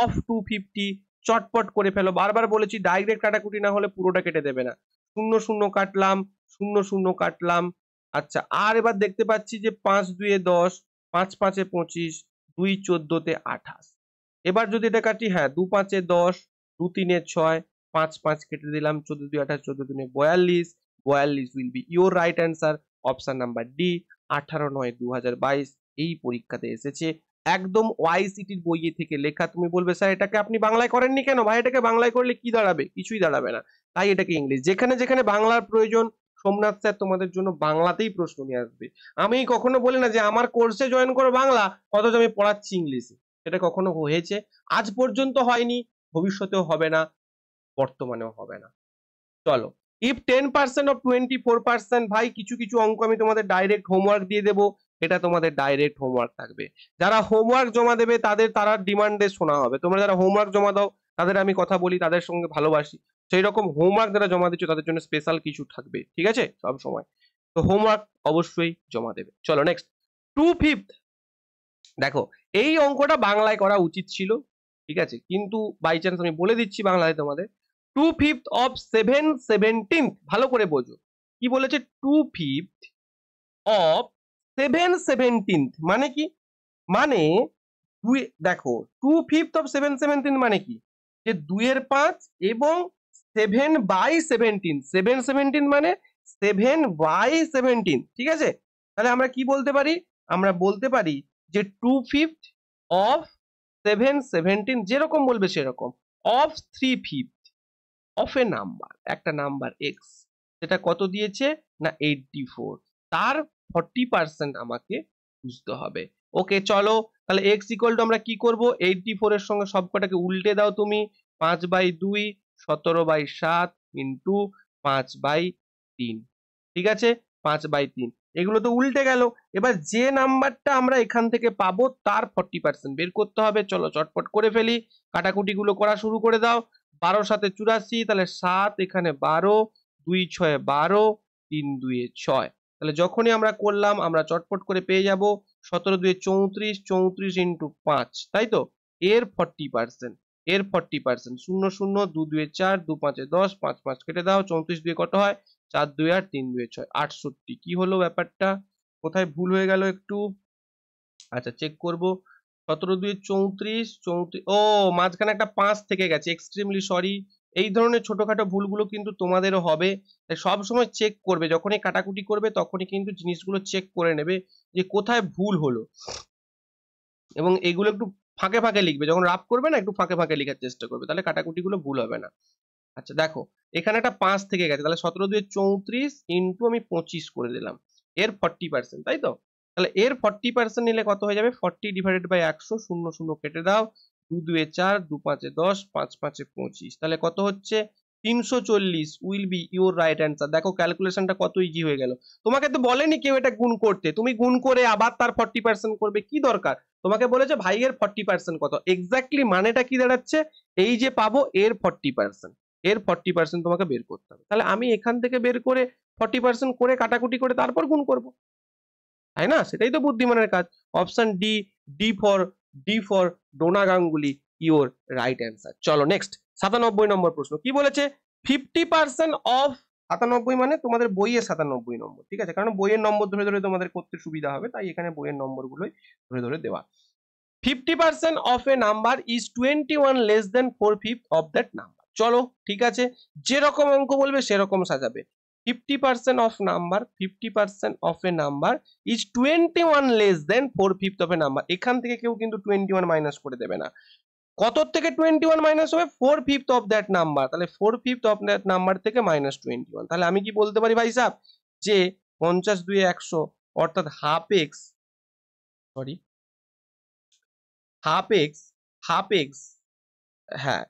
অফ টু ফিফটি চটপট করে ফেলো বারবার বলেছি ডাইরেক্ট কাটাকুটি না হলে পুরোটা কেটে দেবে না শূন্য শূন্য কাটলাম শূন্য শূন্য কাটলাম আচ্ছা আর এবার দেখতে পাচ্ছি যে পাঁচ দুয়ে দশ পাঁচ পাঁচে পঁচিশ দুই চোদ্দতে আঠাশ এবার যদি এটা কাটি হ্যাঁ দু পাঁচে দশ দু তিনে ছয় পাঁচ পাঁচ কেটে দিলাম চোদ্দ দুই আঠাশ চোদ্দ দুনে বয়াল্লিশ বয়াল্লিশ will be your right answer option number D আঠারো নয় দু এই পরীক্ষাতে এসেছে একদম ওয়াইসিটির বইয়ে থেকে লেখা তুমি বলবে স্যার এটাকে আপনি বাংলায় করেননি কেন ভাই এটাকে বাংলায় করলে কি দাঁড়াবে কিছুই দাঁড়াবে না তাই এটাকে ইংলিশ যেখানে যেখানে বাংলার প্রয়োজন সোমনাথ স্যার তোমাদের জন্য বাংলাতেই প্রশ্ন নিয়ে আসবে আমি কখনো বলি না যে আমার কোর্সে জয়েন করো বাংলা অথচ আমি পড়াচ্ছি ইংলিশে সেটা কখনো হয়েছে আজ পর্যন্ত হয়নি ভবিষ্যতেও হবে না বর্তমানেও হবে না চলো if ten percent of twenty four percent ভাই কিছু কিছু অঙ্ক আমি তোমাদের ডাইরেক্ট হোমওয়ার্ক দিয়ে দেবো এটা তোমাদের ডাইরেক্ট হোমওয়ার্ক থাকবে যারা হোমওয়ার্ক জমা দেবে তাদের তারা ডিমান্ডে শোনা হবে তোমরা যারা হোমওয়ার্ক জমা দাও তাদের আমি কথা বলি তাদের সঙ্গে ভালোবাসি সেই রকম হোমওয়ার্ক যারা জমা দিচ্ছ তাদের জন্য স্পেশাল কিছু থাকবে ঠিক আছে সব সময় তো হোমওয়ার্ক অবশ্যই জমা দেবে চলো নেক্সট টু ফিফথ দেখো এই অঙ্কটা বাংলায় করা উচিত ছিল ঠিক আছে কিন্তু বাই চান্স আমি বলে দিচ্ছি বাংলায় তোমাদের two fifth of seven seventeenth ভালো করে বোঝো কি বলেছে two fifth of seven seventeenth মানে কি মানে দুই দেখো two fifth of seven seventeen মানে কি যে দুইয়ের পাঁচ এবং seven by seventeen seven seventeen মানে সেভেন বাই সেভেন্টিন ঠিক আছে তাহলে আমরা কি বলতে পারি আমরা বলতে পারি যে two fifth of seven seventeen যেরকম বলবে সেরকম of three fifth of a number একটা নাম্বার এক্স সেটা কত দিয়েছে না এইটটি ফোর তার ফর্টি পার্সেন্ট আমাকে বুঝতে হবে ওকে চলো তাহলে এক্স ইকুয়াল টু আমরা কি করব এইটটি ফোরের সঙ্গে সবকটাকে উল্টে দাও তুমি পাঁচ বাই দুই সতেরো বাই সাত ইন্টু পাঁচ বাই তিন ঠিক আছে পাঁচ বাই তিন এগুলো তো উল্টে গেল এবার যে নাম্বারটা আমরা এখান থেকে পাবো তার ফর্টি পার্সেন্ট বের করতে হবে চলো চটপট করে ফেলি কাটাকুটিগুলো করা শুরু করে দাও বারো সাথে চুরাশি তাহলে সাত এখানে বারো দুই ছয় বারো তিন দুয়ে ছয় তাহলে যখনই আমরা করলাম আমরা চটপট করে পেয়ে যাব সতেরো দুয়ে চৌত্রিশ চৌত্রিশ ইন্টু পাঁচ তাই তো এর ফর্টি পার্সেন্ট এর ফর্টি পার্সেন্ট শূন্য শূন্য দু দুয়ে চার দু পাঁচে দশ পাঁচ পাঁচ কেটে দাও চৌত্রিশ দুয়ে কত হয় চার দুই আট তিন দুয়ে ছয় আটষট্টি কি হলো ব্যাপারটা কোথায় ভুল হয়ে গেল একটু আচ্ছা চেক করব সতেরো দুই চৌত্রিশ চৌত্রিশ ও মাঝখানে একটা পাঁচ থেকে গেছে এক্সট্রিমলি সরি এই ধরনের ছোটোখাটো ভুলগুলো কিন্তু তোমাদেরও হবে সব সময় চেক করবে যখনই কাটাকুটি করবে তখনই কিন্তু জিনিসগুলো চেক করে নেবে যে কোথায় ভুল হলো এবং এগুলো একটু ফাঁকে ফাঁকে লিখবে যখন রাফ করবে না একটু ফাঁকে ফাঁকে লেখার চেষ্টা করবে তাহলে কাটাকুটিগুলো ভুল হবে না আচ্ছা দেখো এখানে একটা পাঁচ থেকে গেছে তাহলে সতেরো দুই চৌত্রিশ ইন্টু আমি পঁচিশ করে দিলাম এর ফর্টি পার্সেন্ট তাই তো তাহলে এর ফর্টি পার্সেন্ট নিলে কত হয়ে যাবে ফর্টি ডিভাইডেড বাই একশো শূন্য শূন্য কেটে দাও দু দুয়ে চার দু পাঁচে দশ পাঁচ পাঁচে পঁচিশ তাহলে কত হচ্ছে তিনশো চল্লিশ will be your right answer দেখো ক্যালকুলেশনটা কত ইজি হয়ে গেল তোমাকে তো বলেনি কেউ এটা গুণ করতে তুমি গুণ করে আবার তার ফর্টি পার্সেন্ট করবে কি দরকার তোমাকে বলেছে ভাইয়ের ফর্টি পার্সেন্ট কত এক্স্যাক্টলি মানেটা কি দাঁড়াচ্ছে এই যে পাবো এর ফর্টি পার্সেন্ট এর ফর্টি পার্সেন্ট তোমাকে বের করতে হবে তাহলে আমি এখান থেকে বের করে ফর্টি পার্সেন্ট করে কাটাকুটি করে তারপর গুণ করবো তাই না সেটাই তো বুদ্ধিমানের কাজ option D D for D for Dona Ganguli your right answer চলো নেক্সট সাতানব্বই নম্বর প্রশ্ন কি বলেছে ফিফটি পার্সেন্ট অফ সাতানব্বই মানে তোমাদের বইয়ের সাতানব্বই নম্বর ঠিক আছে কারণ বইয়ের নম্বর ধরে ধরে তোমাদের করতে সুবিধা হবে তাই এখানে বইয়ের নম্বরগুলোই ধরে ধরে দেওয়া fifty percent of a number is twenty one less than four fifth of that number চলো ঠিক আছে যেরকম অঙ্ক বলবে সেরকম সাজাবে fifty percent of number fifty percent of a number is twenty one less than four fifth of a number এখান থেকে কেউ কিন্তু টোয়েন্টি ওয়ান মাইনাস করে দেবে না কত থেকে টোয়েন্টি ওয়ান মাইনাস হবে four fifth of that number তাহলে four fifth of that number থেকে মাইনাস টোয়েন্টি ওয়ান তাহলে আমি কি বলতে পারি ভাই সাহেব যে পঞ্চাশ দুই একশো অর্থাৎ half x sorry half x half x হ্যাঁ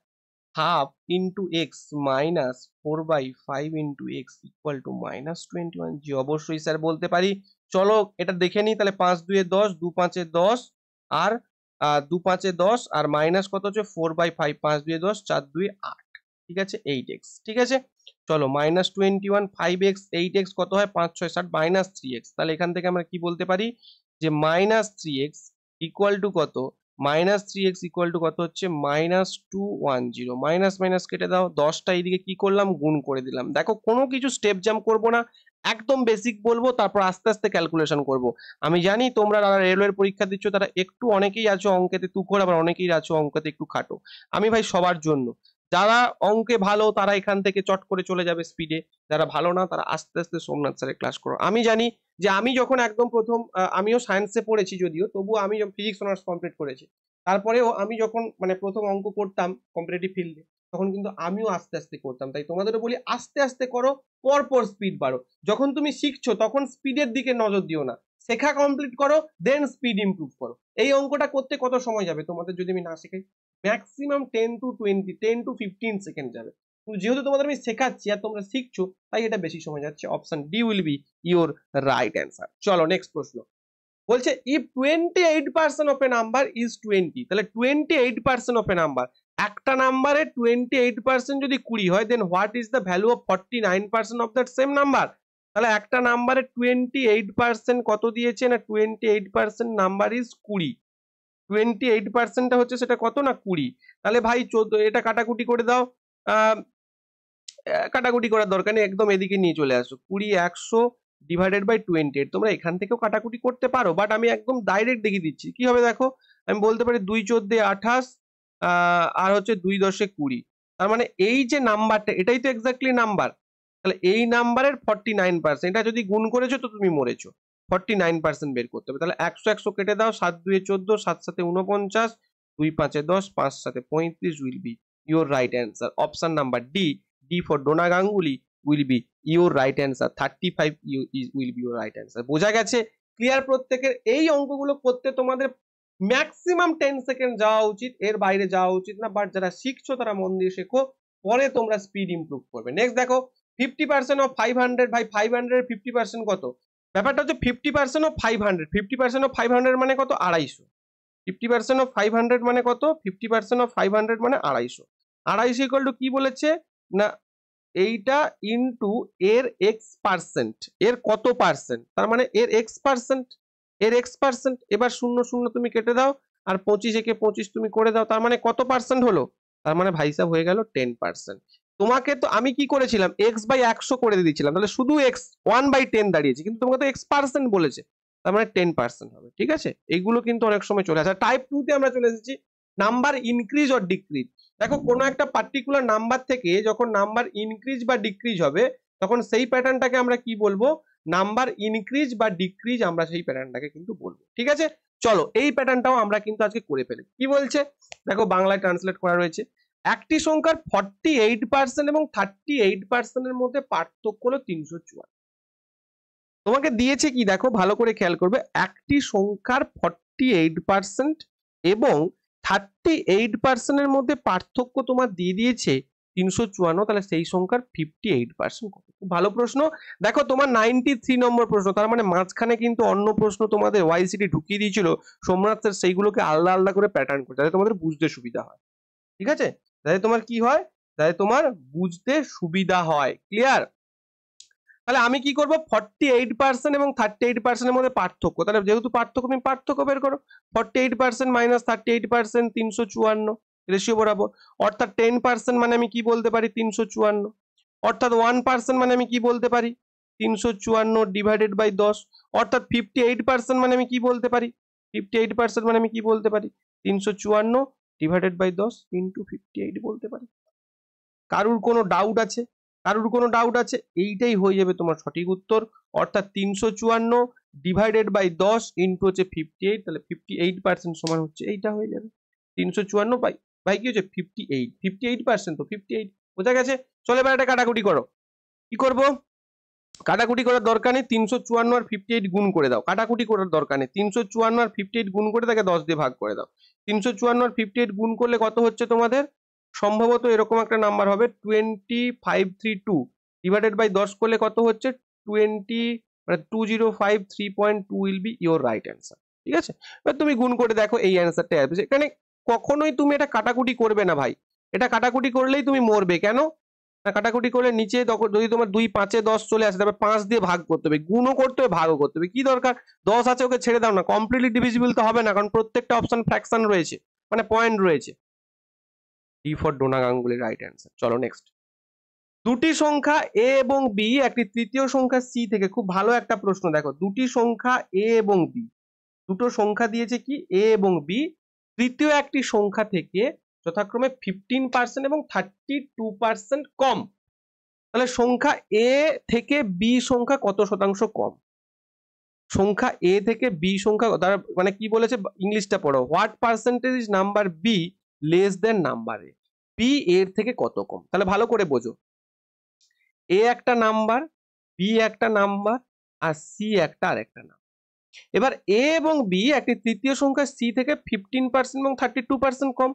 half into x minus four by five into x equal to minus twenty one জি অবশ্যই স্যার বলতে পারি চলো এটা দেখে নিই তাহলে পাঁচ দুয়ে দশ দু পাঁচে দশ আর দু পাঁচে দশ আর মাইনাস কত হচ্ছে ফোর বাই ফাইভ পাঁচ দুয়ে দশ চার দুয়ে আট ঠিক আছে এইট এক্স ঠিক আছে চলো minus twenty one five x eight x কত হয় পাঁচ ছয় সাত মাইনাস থ্রি এক্স তাহলে এখান থেকে আমরা কি বলতে পারি যে minus three x equal to কত minus three x equal to কত হচ্ছে minus two one zero minus minus কেটে দাও দশটা এইদিকে কি করলাম গুণ করে দিলাম দেখো কোনো কিছু স্টেপ জাম্প করবো না একদম বেসিক বলবো তারপর আস্তে আস্তে ক্যালকুলেশন করব আমি জানি তোমরা যারা রেলওয়ের পরীক্ষা দিচ্ছ তারা একটু অনেকেই আছো অঙ্কেতে তুখর আবার অনেকেই আছো অঙ্কেতে একটু খাটো আমি ভাই সবার জন্য যারা অঙ্কে ভালো তারা এখান থেকে চট করে চলে যাবে স্পিডে যারা ভালো না তারা আস্তে আস্তে সোমনাথ স্যারের ক্লাস করো আমি জানি যে আমি যখন একদম প্রথম আমিও সায়েন্সে পড়েছি যদিও তবু আমি ফিজিক্স অনার্স কমপ্লিট করেছি তারপরেও আমি যখন মানে প্রথম অঙ্ক করতাম কম্পিটিটিভ ফিল্ডে তখন কিন্তু আমিও আস্তে আস্তে করতাম তাই তোমাদেরও বলি আস্তে আস্তে করো পর পর স্পিড বাড়ো যখন তুমি শিখছো তখন স্পিডের দিকে নজর দিও না শেখা কমপ্লিট করো দেন স্পিড ইমপ্রুভ করো এই অঙ্কটা করতে কত সময় যাবে তোমাদের যদি আমি না শেখাই maximum ten to twenty ten to fifteen second যাবে যেহেতু তোমাদের আমি শেখাচ্ছি আর তোমরা শিখছো তাই এটা বেশি সময় যাচ্ছে option D will be your right answer চলো নেক্সট প্রশ্ন বলছে if twenty eight percent of a number is twenty তাহলে twenty eight percent of a number একটা নাম্বারে টোয়েন্টি এইট পার্সেন্ট যদি কুড়ি হয় then what is the value of forty nine percent of that same number তাহলে একটা নাম্বারে twenty eight percent কত দিয়েছে না twenty eight percent number is কুড়ি টোয়েন্টি এইট পার্সেন্টটা হচ্ছে সেটা কত না কুড়ি তাহলে ভাই চোদ্দ এটা কাটাকুটি করে দাও কাটাকুটি করার দরকার নেই একদম এদিকে নিয়ে চলে আসো কুড়ি একশো ডিভাইডেড বাই টোয়েন্টি এইট তোমরা এখান থেকেও কাটাকুটি করতে পারো বাট আমি একদম ডাইরেক্ট দেখিয়ে দিচ্ছি কি হবে দেখো আমি বলতে পারি দুই চোদ্দে আঠাশ আর হচ্ছে দুই দশে কুড়ি তার মানে এই যে নাম্বারটা এটাই তো এক্স্যাক্টলি নাম্বার তাহলে এই নাম্বারের ফর্টি নাইন পার্সেন্ট এটা যদি গুণ করেছো তো তুমি মরেছো ফর্টি নাইন পার্সেন্ট বের করতে হবে তাহলে একশো একশো কেটে দাও সাত দুয়ে চোদ্দো সাত সাথে উনপঞ্চাশ দুই পাঁচে দশ পাঁচ সাথে পঁয়ত্রিশ will be your right answer option number D D for Dona Ganguly will be your right answer thirty five you is will be your right answer বোঝা গেছে ক্লিয়ার প্রত্যেকের এই অঙ্কগুলো করতে তোমাদের ম্যাক্সিমাম টেন সেকেন্ড যাওয়া উচিত এর বাইরে যাওয়া উচিত না বাট যারা শিখছো তারা মন দিয়ে শেখো পরে তোমরা স্পিড ইম্প্রুভ করবে নেক্সট দেখো fifty percent of five hundred ভাই ফাইভ হান্ড্রেড ফিফটি পার্সেন্ট কত ব্যাপারটা হচ্ছে fifty percent of five hundred fifty percent of five hundred মানে কত আড়াইশো fifty percent of five hundred মানে কত fifty percent of five hundred মানে আড়াইশো আড়াইশো ইকুয়াল টু কি বলেছে না এইটা ইনটু এর এক্স পার্সেন্ট এর কত পার্সেন্ট তার মানে এর এক্স পার্সেন্ট এর এক্স পার্সেন্ট এবার শূন্য শূন্য তুমি কেটে দাও আর পঁচিশ একে পঁচিশ তুমি করে দাও তার মানে কত পার্সেন্ট হলো তার মানে ভাইসাব হয়ে গেল টেন পার্সেন্ট তোমাকে তো আমি কি করেছিলাম এক্স বাই একশো করে দিয়েছিলাম তাহলে শুধু এক্স ওয়ান বাই টেন দাঁড়িয়েছে কিন্তু তোমাকে তো এক্স পার্সেন্ট বলেছে তার মানে টেন পার্সেন্ট হবে ঠিক আছে এগুলো কিন্তু অনেক সময় চলে আসে টাইপ টু তে আমরা চলে এসেছি নাম্বার ইনক্রিজ অর ডিক্রিজ দেখো কোনো একটা পার্টিকুলার নাম্বার থেকে যখন নাম্বার ইনক্রিজ বা ডিক্রিজ হবে তখন সেই প্যাটার্নটাকে আমরা কি বলবো নাম্বার ইনক্রিজ বা ডিক্রিজ আমরা সেই প্যাটার্নটাকে কিন্তু বলবো ঠিক আছে চলো এই প্যাটার্নটাও আমরা কিন্তু আজকে করে ফেলি কি বলছে দেখো বাংলায় ট্রান্সলেট করা রয়েছে একটি সংখ্যার ফর্টি এইট পার্সেন্ট এবং থার্টি এইট পার্সেন্টের মধ্যে পার্থক্য হলো তিনশো চুয়ান্ন তোমাকে দিয়েছে কি দেখো ভালো করে খেয়াল করবে একটি সংখ্যার ফর্টি এইট পার্সেন্ট এবং থার্টি এইট পার্সেন্টের মধ্যে পার্থক্য তোমার দিয়ে দিয়েছে তিনশো চুয়ান্ন তাহলে সেই সংখ্যার ফিফটি এইট পার্সেন্ট খুব ভালো প্রশ্ন দেখো তোমার নাইনটি থ্রি নম্বর প্রশ্ন তার মানে মাঝখানে কিন্তু অন্য প্রশ্ন তোমাদের ওয়াইসিটি ঢুকিয়ে দিয়েছিল সোমনাথ স্যার সেইগুলোকে আলাদা আলাদা করে প্যাটার্ন করে যাতে তোমাদের বুঝতে সুবিধা হয় ঠিক আছে যাতে তোমার কি হয় যাতে তোমার বুঝতে সুবিধা হয় ক্লিয়ার তাহলে আমি কি করব ফর্টি এইট পার্সেন্ট এবং থার্টি এইট পার্সেন্টের মধ্যে পার্থক্য তাহলে যেহেতু পার্থক্য তুমি পার্থক্য বের করো forty eight percent minus thirty eight percent তিনশো চুয়ান্ন রেশিও বরাবর অর্থাৎ টেন পার্সেন্ট মানে আমি কি বলতে পারি তিনশো চুয়ান্ন অর্থাৎ ওয়ান পার্সেন্ট মানে আমি কি বলতে পারি তিনশো চুয়ান্ন ডিভাইডেড বাই দশ অর্থাৎ ফিফটি এইট পার্সেন্ট মানে আমি কি বলতে পারি ফিফটি এইট পার্সেন্ট মানে আমি কি বলতে পারি তিনশো চুয়ান্ন ডিভাইডেড বাই দশ ইন্টু ফিফটি এইট বলতে পারি কারুর কোনো ডাউট আছে কারুর কোনো ডাউট আছে এইটাই হয়ে যাবে তোমার সঠিক উত্তর অর্থাৎ তিনশো চুয়ান্ন ডিভাইডেড বাই দশ ইন্টু হচ্ছে ফিফটি এইট তাহলে ফিফটি এইট পার্সেন্ট সমান হচ্ছে এইটা হয়ে যাবে তিনশো চুয়ান্ন বাই ভাই কি হচ্ছে fifty eight fifty eight percent তো ফিফটি এইট বোঝা গেছে চলে এবার এটা কাটাকুটি করো কি করবো কাটাকুটি করার দরকার নেই তিনশো চুয়ান্ন আর ফিফটি এইট গুণ করে দাও কাটাকুটি করার দরকার নেই তিনশো চুয়ান্ন আর ফিফটি এইট গুণ করে তাকে দশ দিয়ে ভাগ করে দাও তিনশো চুয়ান্ন আর ফিফটি এইট গুণ করলে কত হচ্ছে তোমাদের সম্ভবত এরকম একটা নাম্বার হবে twenty five three two divided by দশ করলে কত হচ্ছে টোয়েন্টি মানে two zero five three point two will be your right answer ঠিক আছে এবার তুমি গুণ করে দেখো এই অ্যান্সারটা আসবে এখানে কখনোই তুমি এটা কাটাকুটি করবে না ভাই এটা কাটাকুটি করলেই তুমি মরবে কেন কাটাকুটি করে নিচে যদি তোমার দুই পাঁচে দশ চলে আসে তারপরে পাঁচ দিয়ে ভাগ করতে হবে গুণও করতে হবে ভাগও করতে হবে কি দরকার দশ আছে ওকে ছেড়ে দাও না কমপ্লিটলি ডিভিজিবল তো হবে না কারণ প্রত্যেকটা অপশন ফ্র্যাকশন রয়েছে মানে পয়েন্ট রয়েছে D for Dona Ganguly right answer চলো নেক্সট দুটি সংখ্যা এ এবং বি একটি তৃতীয় সংখ্যা সি থেকে খুব ভালো একটা প্রশ্ন দেখো দুটি সংখ্যা এ এবং বি দুটো সংখ্যা দিয়েছে কি এ এবং বি তৃতীয় একটি সংখ্যা থেকে যথাক্রমে ফিফটিন পার্সেন্ট এবং থার্টি টু পার্সেন্ট কম তাহলে সংখ্যা এ থেকে বি সংখ্যা কত শতাংশ কম সংখ্যা এ থেকে বি সংখ্যা তারা মানে কি বলেছে ইংলিশটা পড়ো what percentage is number B less than number A B এর থেকে কত কম তাহলে ভালো করে বোঝো এ একটা নাম্বার বি একটা নাম্বার আর সি একটা আর একটা নাম্বার এবার এ এবং বি একটি তৃতীয় সংখ্যা সি থেকে ফিফটিন পার্সেন্ট এবং থার্টি টু পার্সেন্ট কম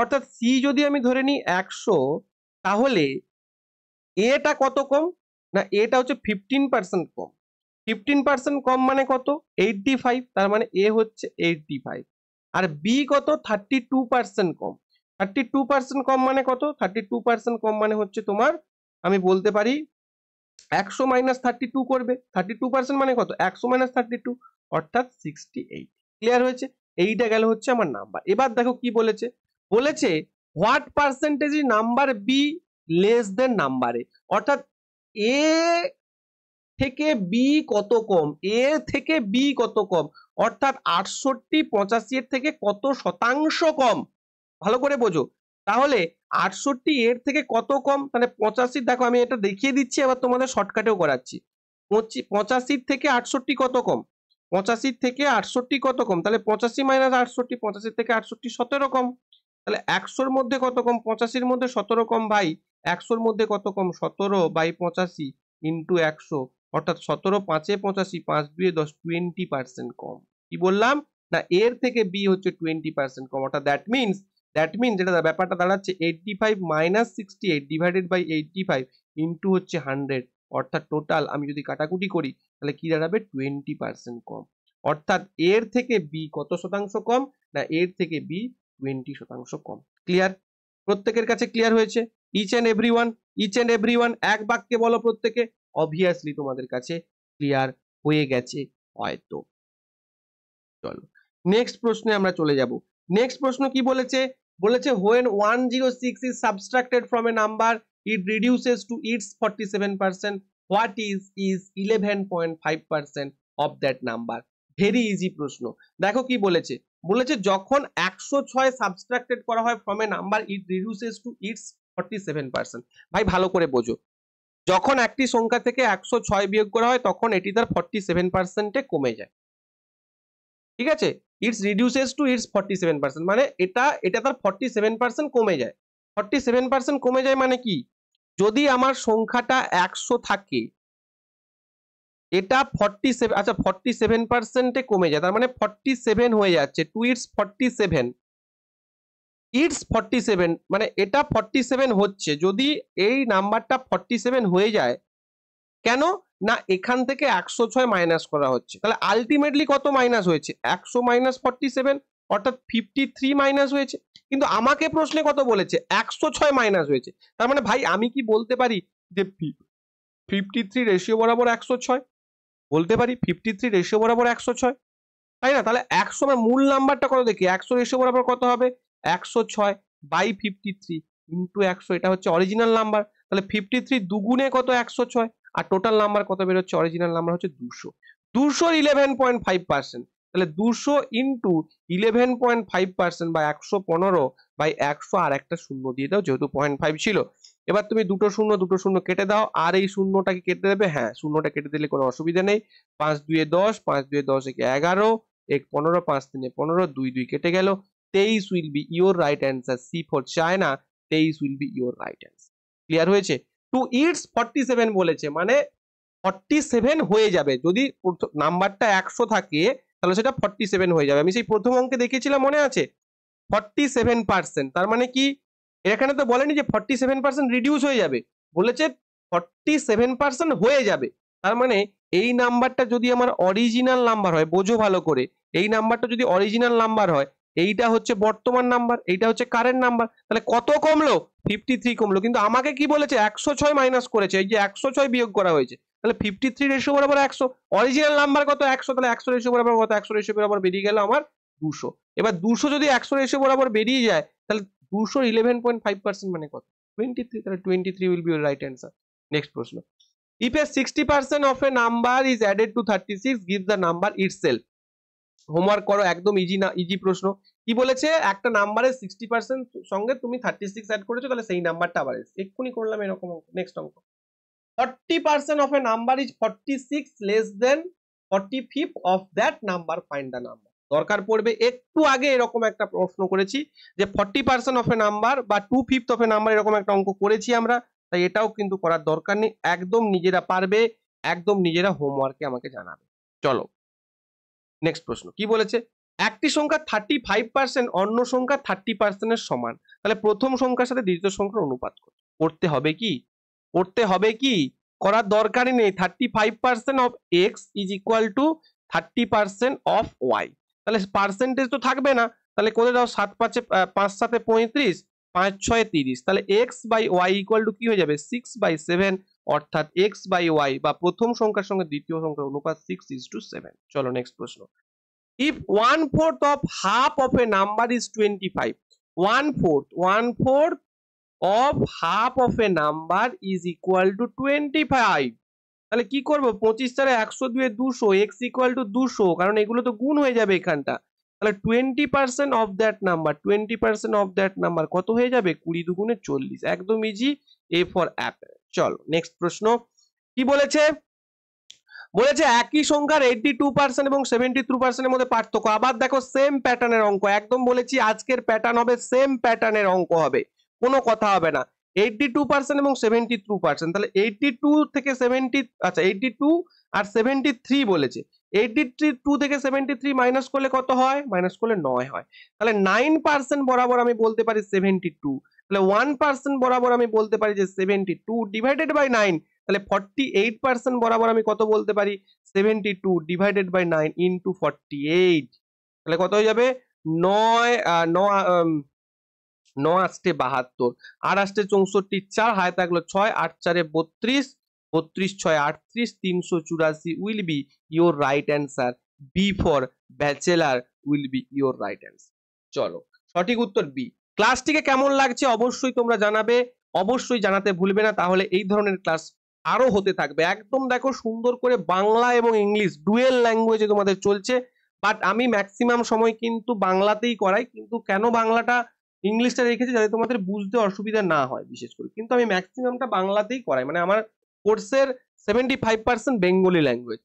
অর্থাৎ সি যদি আমি ধরে নিই একশো তাহলে এটা কত কম না এটা হচ্ছে ফিফটিন পার্সেন্ট কম ফিফটিন পার্সেন্ট কম মানে কত এইটটি ফাইভ তার মানে এ হচ্ছে এইটটি ফাইভ আর বি কত থার্টি টু পার্সেন্ট কম থার্টি টু পার্সেন্ট কম মানে কত থার্টি টু পার্সেন্ট কম মানে হচ্ছে তোমার আমি বলতে পারি একশো মাইনাস থার্টি টু করবে থার্টি টু পার্সেন্ট মানে কত একশো মাইনাস থার্টি টু অর্থাৎ সিক্সটি এইট ক্লিয়ার হয়েছে এইটা গেল হচ্ছে আমার নাম্বার এবার দেখো কি বলেছে বলেছে what percentage number B less than নাম্বারে অর্থাৎ এ থেকে বি কত কম এ থেকে বি কত কম অর্থাৎ আটষট্টি পঁচাশি এর থেকে কত শতাংশ কম ভালো করে বোঝো তাহলে আটষট্টি এর থেকে কত কম মানে পঁচাশি দেখো আমি এটা দেখিয়ে দিচ্ছি আবার তোমাদের শর্টকাটেও করাচ্ছি পঁচাশির থেকে আটষট্টি কত কম পঁচাশির থেকে আটষট্টি কত কম তাহলে পঁচাশি মাইনাস আটষট্টি পঁচাশি থেকে আটষট্টি সতেরো কম তাহলে একশোর মধ্যে কত কম পঁচাশির মধ্যে সতেরো কম ভাই একশোর মধ্যে কত কম সতেরো বাই পঁচাশি ইন্টু একশো অর্থাৎ সতেরো পাঁচে পঁচাশি পাঁচ দুয়ে দশ টোয়েন্টি পার্সেন্ট কম কি বললাম না এর থেকে বি হচ্ছে টোয়েন্টি পার্সেন্ট কম অর্থাৎ দ্যাট মিনস দ্যাট মিনস যেটা ব্যাপারটা দাঁড়াচ্ছে eighty five minus sixty eight divided by eighty five into হচ্ছে হান্ড্রেড অর্থাৎ টোটাল আমি যদি কাটাকুটি করি তাহলে কি দাঁড়াবে টোয়েন্টি পার্সেন্ট কম অর্থাৎ এর থেকে বি কত শতাংশ কম না এর থেকে বি টোয়েন্টি শতাংশ কম ক্লিয়ার প্রত্যেকের কাছে ক্লিয়ার হয়েছে each and every one each and every one এক বাক্যে বলো প্রত্যেকে অবভিয়াসলি তোমাদের কাছে ক্লিয়ার হয়ে গেছে হয়তো চলো নেক্সট প্রশ্নে আমরা চলে যাব নেক্সট প্রশ্ন কি বলেছে বলেছে when one zero six is subtracted from a number it reduces to its forty seven percent what is is eleven point five percent of that number very easy প্রশ্ন দেখো কি বলেছে বলেছে যখন একশো ছয় সাবস্ট্রাক্টেড করা হয় from a number it reduces to its forty seven percent ভাই ভালো করে বোঝো যখন একটি সংখ্যা থেকে একশো ছয় বিয়োগ করা হয় তখন এটি তার ফর্টি সেভেন পার্সেন্টে কমে যায় ঠিক আছে its reduces to its forty seven percent মানে এটা এটা তার ফর্টি সেভেন পার্সেন্ট কমে যায় ফর্টি সেভেন পার্সেন্ট কমে যায় মানে কি যদি আমার সংখ্যাটা একশো থাকে এটা ফর্টি সেভেন আচ্ছা ফর্টি সেভেন পার্সেন্টে কমে যায় তার মানে ফর্টি সেভেন হয়ে যাচ্ছে to its forty seven its forty seven মানে এটা ফর্টি সেভেন হচ্ছে যদি এই নাম্বারটা ফর্টি সেভেন হয়ে যায় কেন না এখান থেকে একশো ছয় মাইনাস করা হচ্ছে তাহলে আলটিমেটলি কত মাইনাস হয়েছে একশো মাইনাস ফর্টি সেভেন অর্থাৎ ফিফটি থ্রি মাইনাস হয়েছে কিন্তু আমাকে প্রশ্নে কত বলেছে একশো ছয় মাইনাস হয়েছে তার মানে ভাই আমি কি বলতে পারি যে ফিফটি থ্রি রেশিও বরাবর একশো ছয় বলতে পারি ফিফটি থ্রি রেশিও বরাবর একশো ছয় তাই না তাহলে একশো মানে মূল নাম্বারটা কত দেখি একশো রেশিও বরাবর কত হবে একশো ছয় বাই ফিফটি থ্রি ইন্টু একশো এটা হচ্ছে অরিজিনাল নাম্বার তাহলে ফিফটি থ্রি দুগুণে কত একশো ছয় আর টোটাল নাম্বার কত বেরোচ্ছে অরিজিনাল নাম্বার হচ্ছে দুশো দুশোর ইলেভেন পয়েন্ট ফাইভ পার্সেন্ট তাহলে দুশো into eleven point five percent বা একশো পনেরো বাই একশো আর একটা শূন্য দিয়ে দাও যেহেতু পয়েন্ট ফাইভ ছিল এবার তুমি দুটো শূন্য দুটো শূন্য কেটে দাও আর এই শূন্যটাকে কেটে দেবে হ্যাঁ শূন্যটা কেটে দিলে কোনো অসুবিধা নেই পাঁচ দুয়ে দশ পাঁচ দুয়ে দশ একে এগারো এক পনেরো পাঁচ তিনে পনেরো দুই দুই কেটে গেল তেইশ will be your right answer C for China তেইশ will be your right answer clear হয়েছে টু ইটস ফর্টি সেভেন বলেছে মানে ফর্টি সেভেন হয়ে যাবে যদি নাম্বারটা একশো থাকে তাহলে সেটা ফর্টি সেভেন হয়ে যাবে আমি সেই প্রথম অঙ্কে দেখেছিলাম মনে আছে ফর্টি সেভেন পার্সেন্ট তার মানে কি এখানে তো বলেনি যে ফর্টি সেভেন পার্সেন্ট রিডিউস হয়ে যাবে বলেছে ফর্টি সেভেন পার্সেন্ট হয়ে যাবে তার মানে এই নাম্বারটা যদি আমার অরিজিনাল নাম্বার হয় বোঝো ভালো করে এই নাম্বারটা যদি অরিজিনাল নাম্বার হয় এইটা হচ্ছে বর্তমান নাম্বার এইটা হচ্ছে কারেন্ট নাম্বার তাহলে কত কমলো ফিফটি থ্রি কমলো কিন্তু আমাকে কি বলেছে একশো ছয় মাইনাস করেছে এই যে একশো ছয় বিয়োগ করা হয়েছে তাহলে ফিফটি থ্রি রেশো বরাবর একশো অরিজিনাল নাম্বার কত একশো তাহলে একশো রেশো বরাবর কত একশো রেশো বরাবর বেরিয়ে গেল আমার দুশো এবার দুশো যদি একশো রেশো বরাবর বেরিয়ে যায় তাহলে দুশো ইলেভেন পয়েন্ট ফাইভ পার্সেন্ট মানে কত টোয়েন্টি থ্রি তাহলে twenty three will be right answer next প্রশ্ন if a sixty percent of a number is added to thirty six give the number itself homework করো একদম easy না easy প্রশ্ন কি বলেছে একটা নাম্বারের সিক্সটি পার্সেন্ট সঙ্গে তুমি থার্টি সিক্স অ্যাড করেছো তাহলে সেই নাম্বারটা আবার এক্ষুনি করলাম এরকম অঙ্ক নেক্সট অঙ্ক forty percent of a number is forty six less than forty fifth of that number find the number দরকার পড়বে একটু আগে এরকম একটা প্রশ্ন করেছি যে forty percent of a number বা two fifth of a number এরকম একটা অঙ্ক করেছি আমরা তাই এটাও কিন্তু করার দরকার নেই একদম নিজেরা পারবে একদম নিজেরা হোমওয়ার্কে আমাকে জানাবে চলো নেক্সট প্রশ্ন কি বলেছে একটি সংখ্যা থার্টি ফাইভ পার্সেন্ট অন্য সংখ্যা থার্টি পার্সেন্টের সমান তাহলে প্রথম সংখ্যার সাথে দ্বিতীয় সংখ্যার অনুপাত করতে হবে কি করতে হবে কি করার দরকারই নেই thirty five percent of x is equal to thirty percent of y তাহলে পার্সেন্টেজ তো থাকবে না তাহলে করে দাও সাত পাঁচে পাঁচ সাথে পঁয়ত্রিশ পাঁচ ছয় তিরিশ তাহলে x by y equal to কি হয়ে যাবে সিক্স বাই সেভেন অর্থাৎ এক্স বাই ওয়াই বা প্রথম সংখ্যার সঙ্গে দ্বিতীয় সংখ্যার অনুপাত সিক্স ইজ টু সেভেন চলো নেক্সট প্রশ্ন if one fourth of half of a number is twenty five one fourth one fourth of half of a number is equal to twenty five তাহলে কি করব পঁচিশ চারে একশো দুয়ে দুশো এক্স ইকুয়াল টু দুশো কারণ এগুলো তো গুণ হয়ে যাবে এখানটা তাহলে twenty percent of that number twenty percent of that number কত হয়ে যাবে কুড়ি দুগুণে চল্লিশ একদম ইজি এ ফর অ্যাপ চলো নেক্সট প্রশ্ন কি বলেছে বলেছে একই সংখ্যার এইটটি টু পার্সেন্ট এবং সেভেন্টি থ্রু পার্সেন্টের মধ্যে পার্থক্য আবার দেখো সেম প্যাটার্নের অঙ্ক একদম বলেছি আজকের প্যাটার্ন হবে সেম প্যাটার্নের অঙ্ক হবে কোনো কথা হবে না এইটটি টু পার্সেন্ট এবং সেভেন্টি পার্সেন্ট তাহলে এইটটি টু থেকে সেভেন্টি আচ্ছা এইটটি টু আর সেভেন্টি থ্রি বলেছে এইটটি থ্রি টু থেকে সেভেন্টি থ্রি মাইনাস করলে কত হয় মাইনাস করলে নয় হয় তাহলে নাইন পার্সেন্ট বরাবর আমি বলতে পারি সেভেন্টি টু তাহলে ওয়ান পার্সেন্ট বরাবর আমি বলতে পারি যে seventy two divided by nine তাহলে ফর্টি এইট পার্সেন্ট বরাবর আমি কত বলতে পারি seventy two divided by nine into forty eight তাহলে কত হয়ে যাবে নয় ন ন আসতে বাহাত্তর আট আসতে চৌষট্টি চার হায় থাকলো ছয় আট চারে বত্রিশ বত্রিশ ছয় আটত্রিশ তিনশো চুরাশি will be your right answer B for bachelor will be your right answer চলো সঠিক উত্তর বি ক্লাসটিকে কেমন লাগছে অবশ্যই তোমরা জানাবে অবশ্যই জানাতে ভুলবে না তাহলে এই ধরনের ক্লাস আরো হতে থাকবে একদম দেখো সুন্দর করে বাংলা এবং ইংলিশ ডুয়েল ল্যাঙ্গুয়েজে তোমাদের চলছে বাট আমি ম্যাক্সিমাম সময় কিন্তু বাংলাতেই করাই কিন্তু কেন বাংলাটা ইংলিশটা রেখেছি যাতে তোমাদের বুঝতে অসুবিধা না হয় বিশেষ করে কিন্তু আমি ম্যাক্সিমামটা বাংলাতেই করাই মানে আমার কোর্সের seventy five percent Bengali language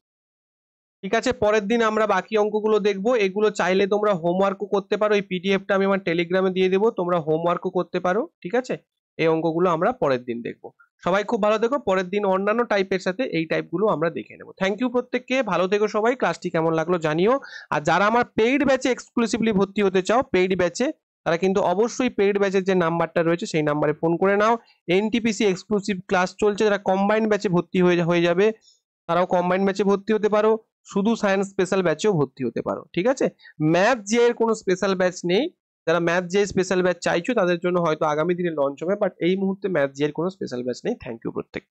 ঠিক আছে পরের দিন আমরা বাকি অঙ্কগুলো দেখব এগুলো চাইলে তোমরা হোমওয়ার্কও করতে পারো এই পিডিএফটা আমি আমার টেলিগ্রামে দিয়ে দেবো তোমরা হোমওয়ার্কও করতে পারো ঠিক আছে এই অঙ্কগুলো আমরা পরের দিন দেখব সবাই খুব ভালো দেখো পরের দিন অন্যান্য টাইপের সাথে এই টাইপগুলো আমরা দেখে নেব থ্যাংক ইউ প্রত্যেককে ভালো থেকো সবাই ক্লাসটি কেমন লাগলো জানিও আর যারা আমার পেইড ব্যাচে এক্সক্লুসিভলি ভর্তি হতে চাও পেইড ব্যাচে তারা কিন্তু অবশ্যই পেড ব্যাচের যে নাম্বারটা রয়েছে সেই নাম্বারে ফোন করে নাও এনটিপিসি এক্সক্লুসিভ ক্লাস চলছে যারা কম্বাইন্ড ব্যাচে ভর্তি হয়ে হয়ে যাবে তারাও কম্বাইন্ড ব্যাচে ভর্তি হতে পারো শুধু সায়েন্স স্পেশাল ব্যাচেও ভর্তি হতে পারো ঠিক আছে ম্যাথ জিআই এর কোনো স্পেশাল ব্যাচ নেই যারা ম্যাথ জিআই স্পেশাল ব্যাচ চাইছো তাদের জন্য হয়তো আগামী দিনে লঞ্চ হবে বাট এই মুহূর্তে ম্যাথ জিআই এর কোনো স্পেশাল ব্যাচ নেই থ্যাংক ইউ প্রত্যেককে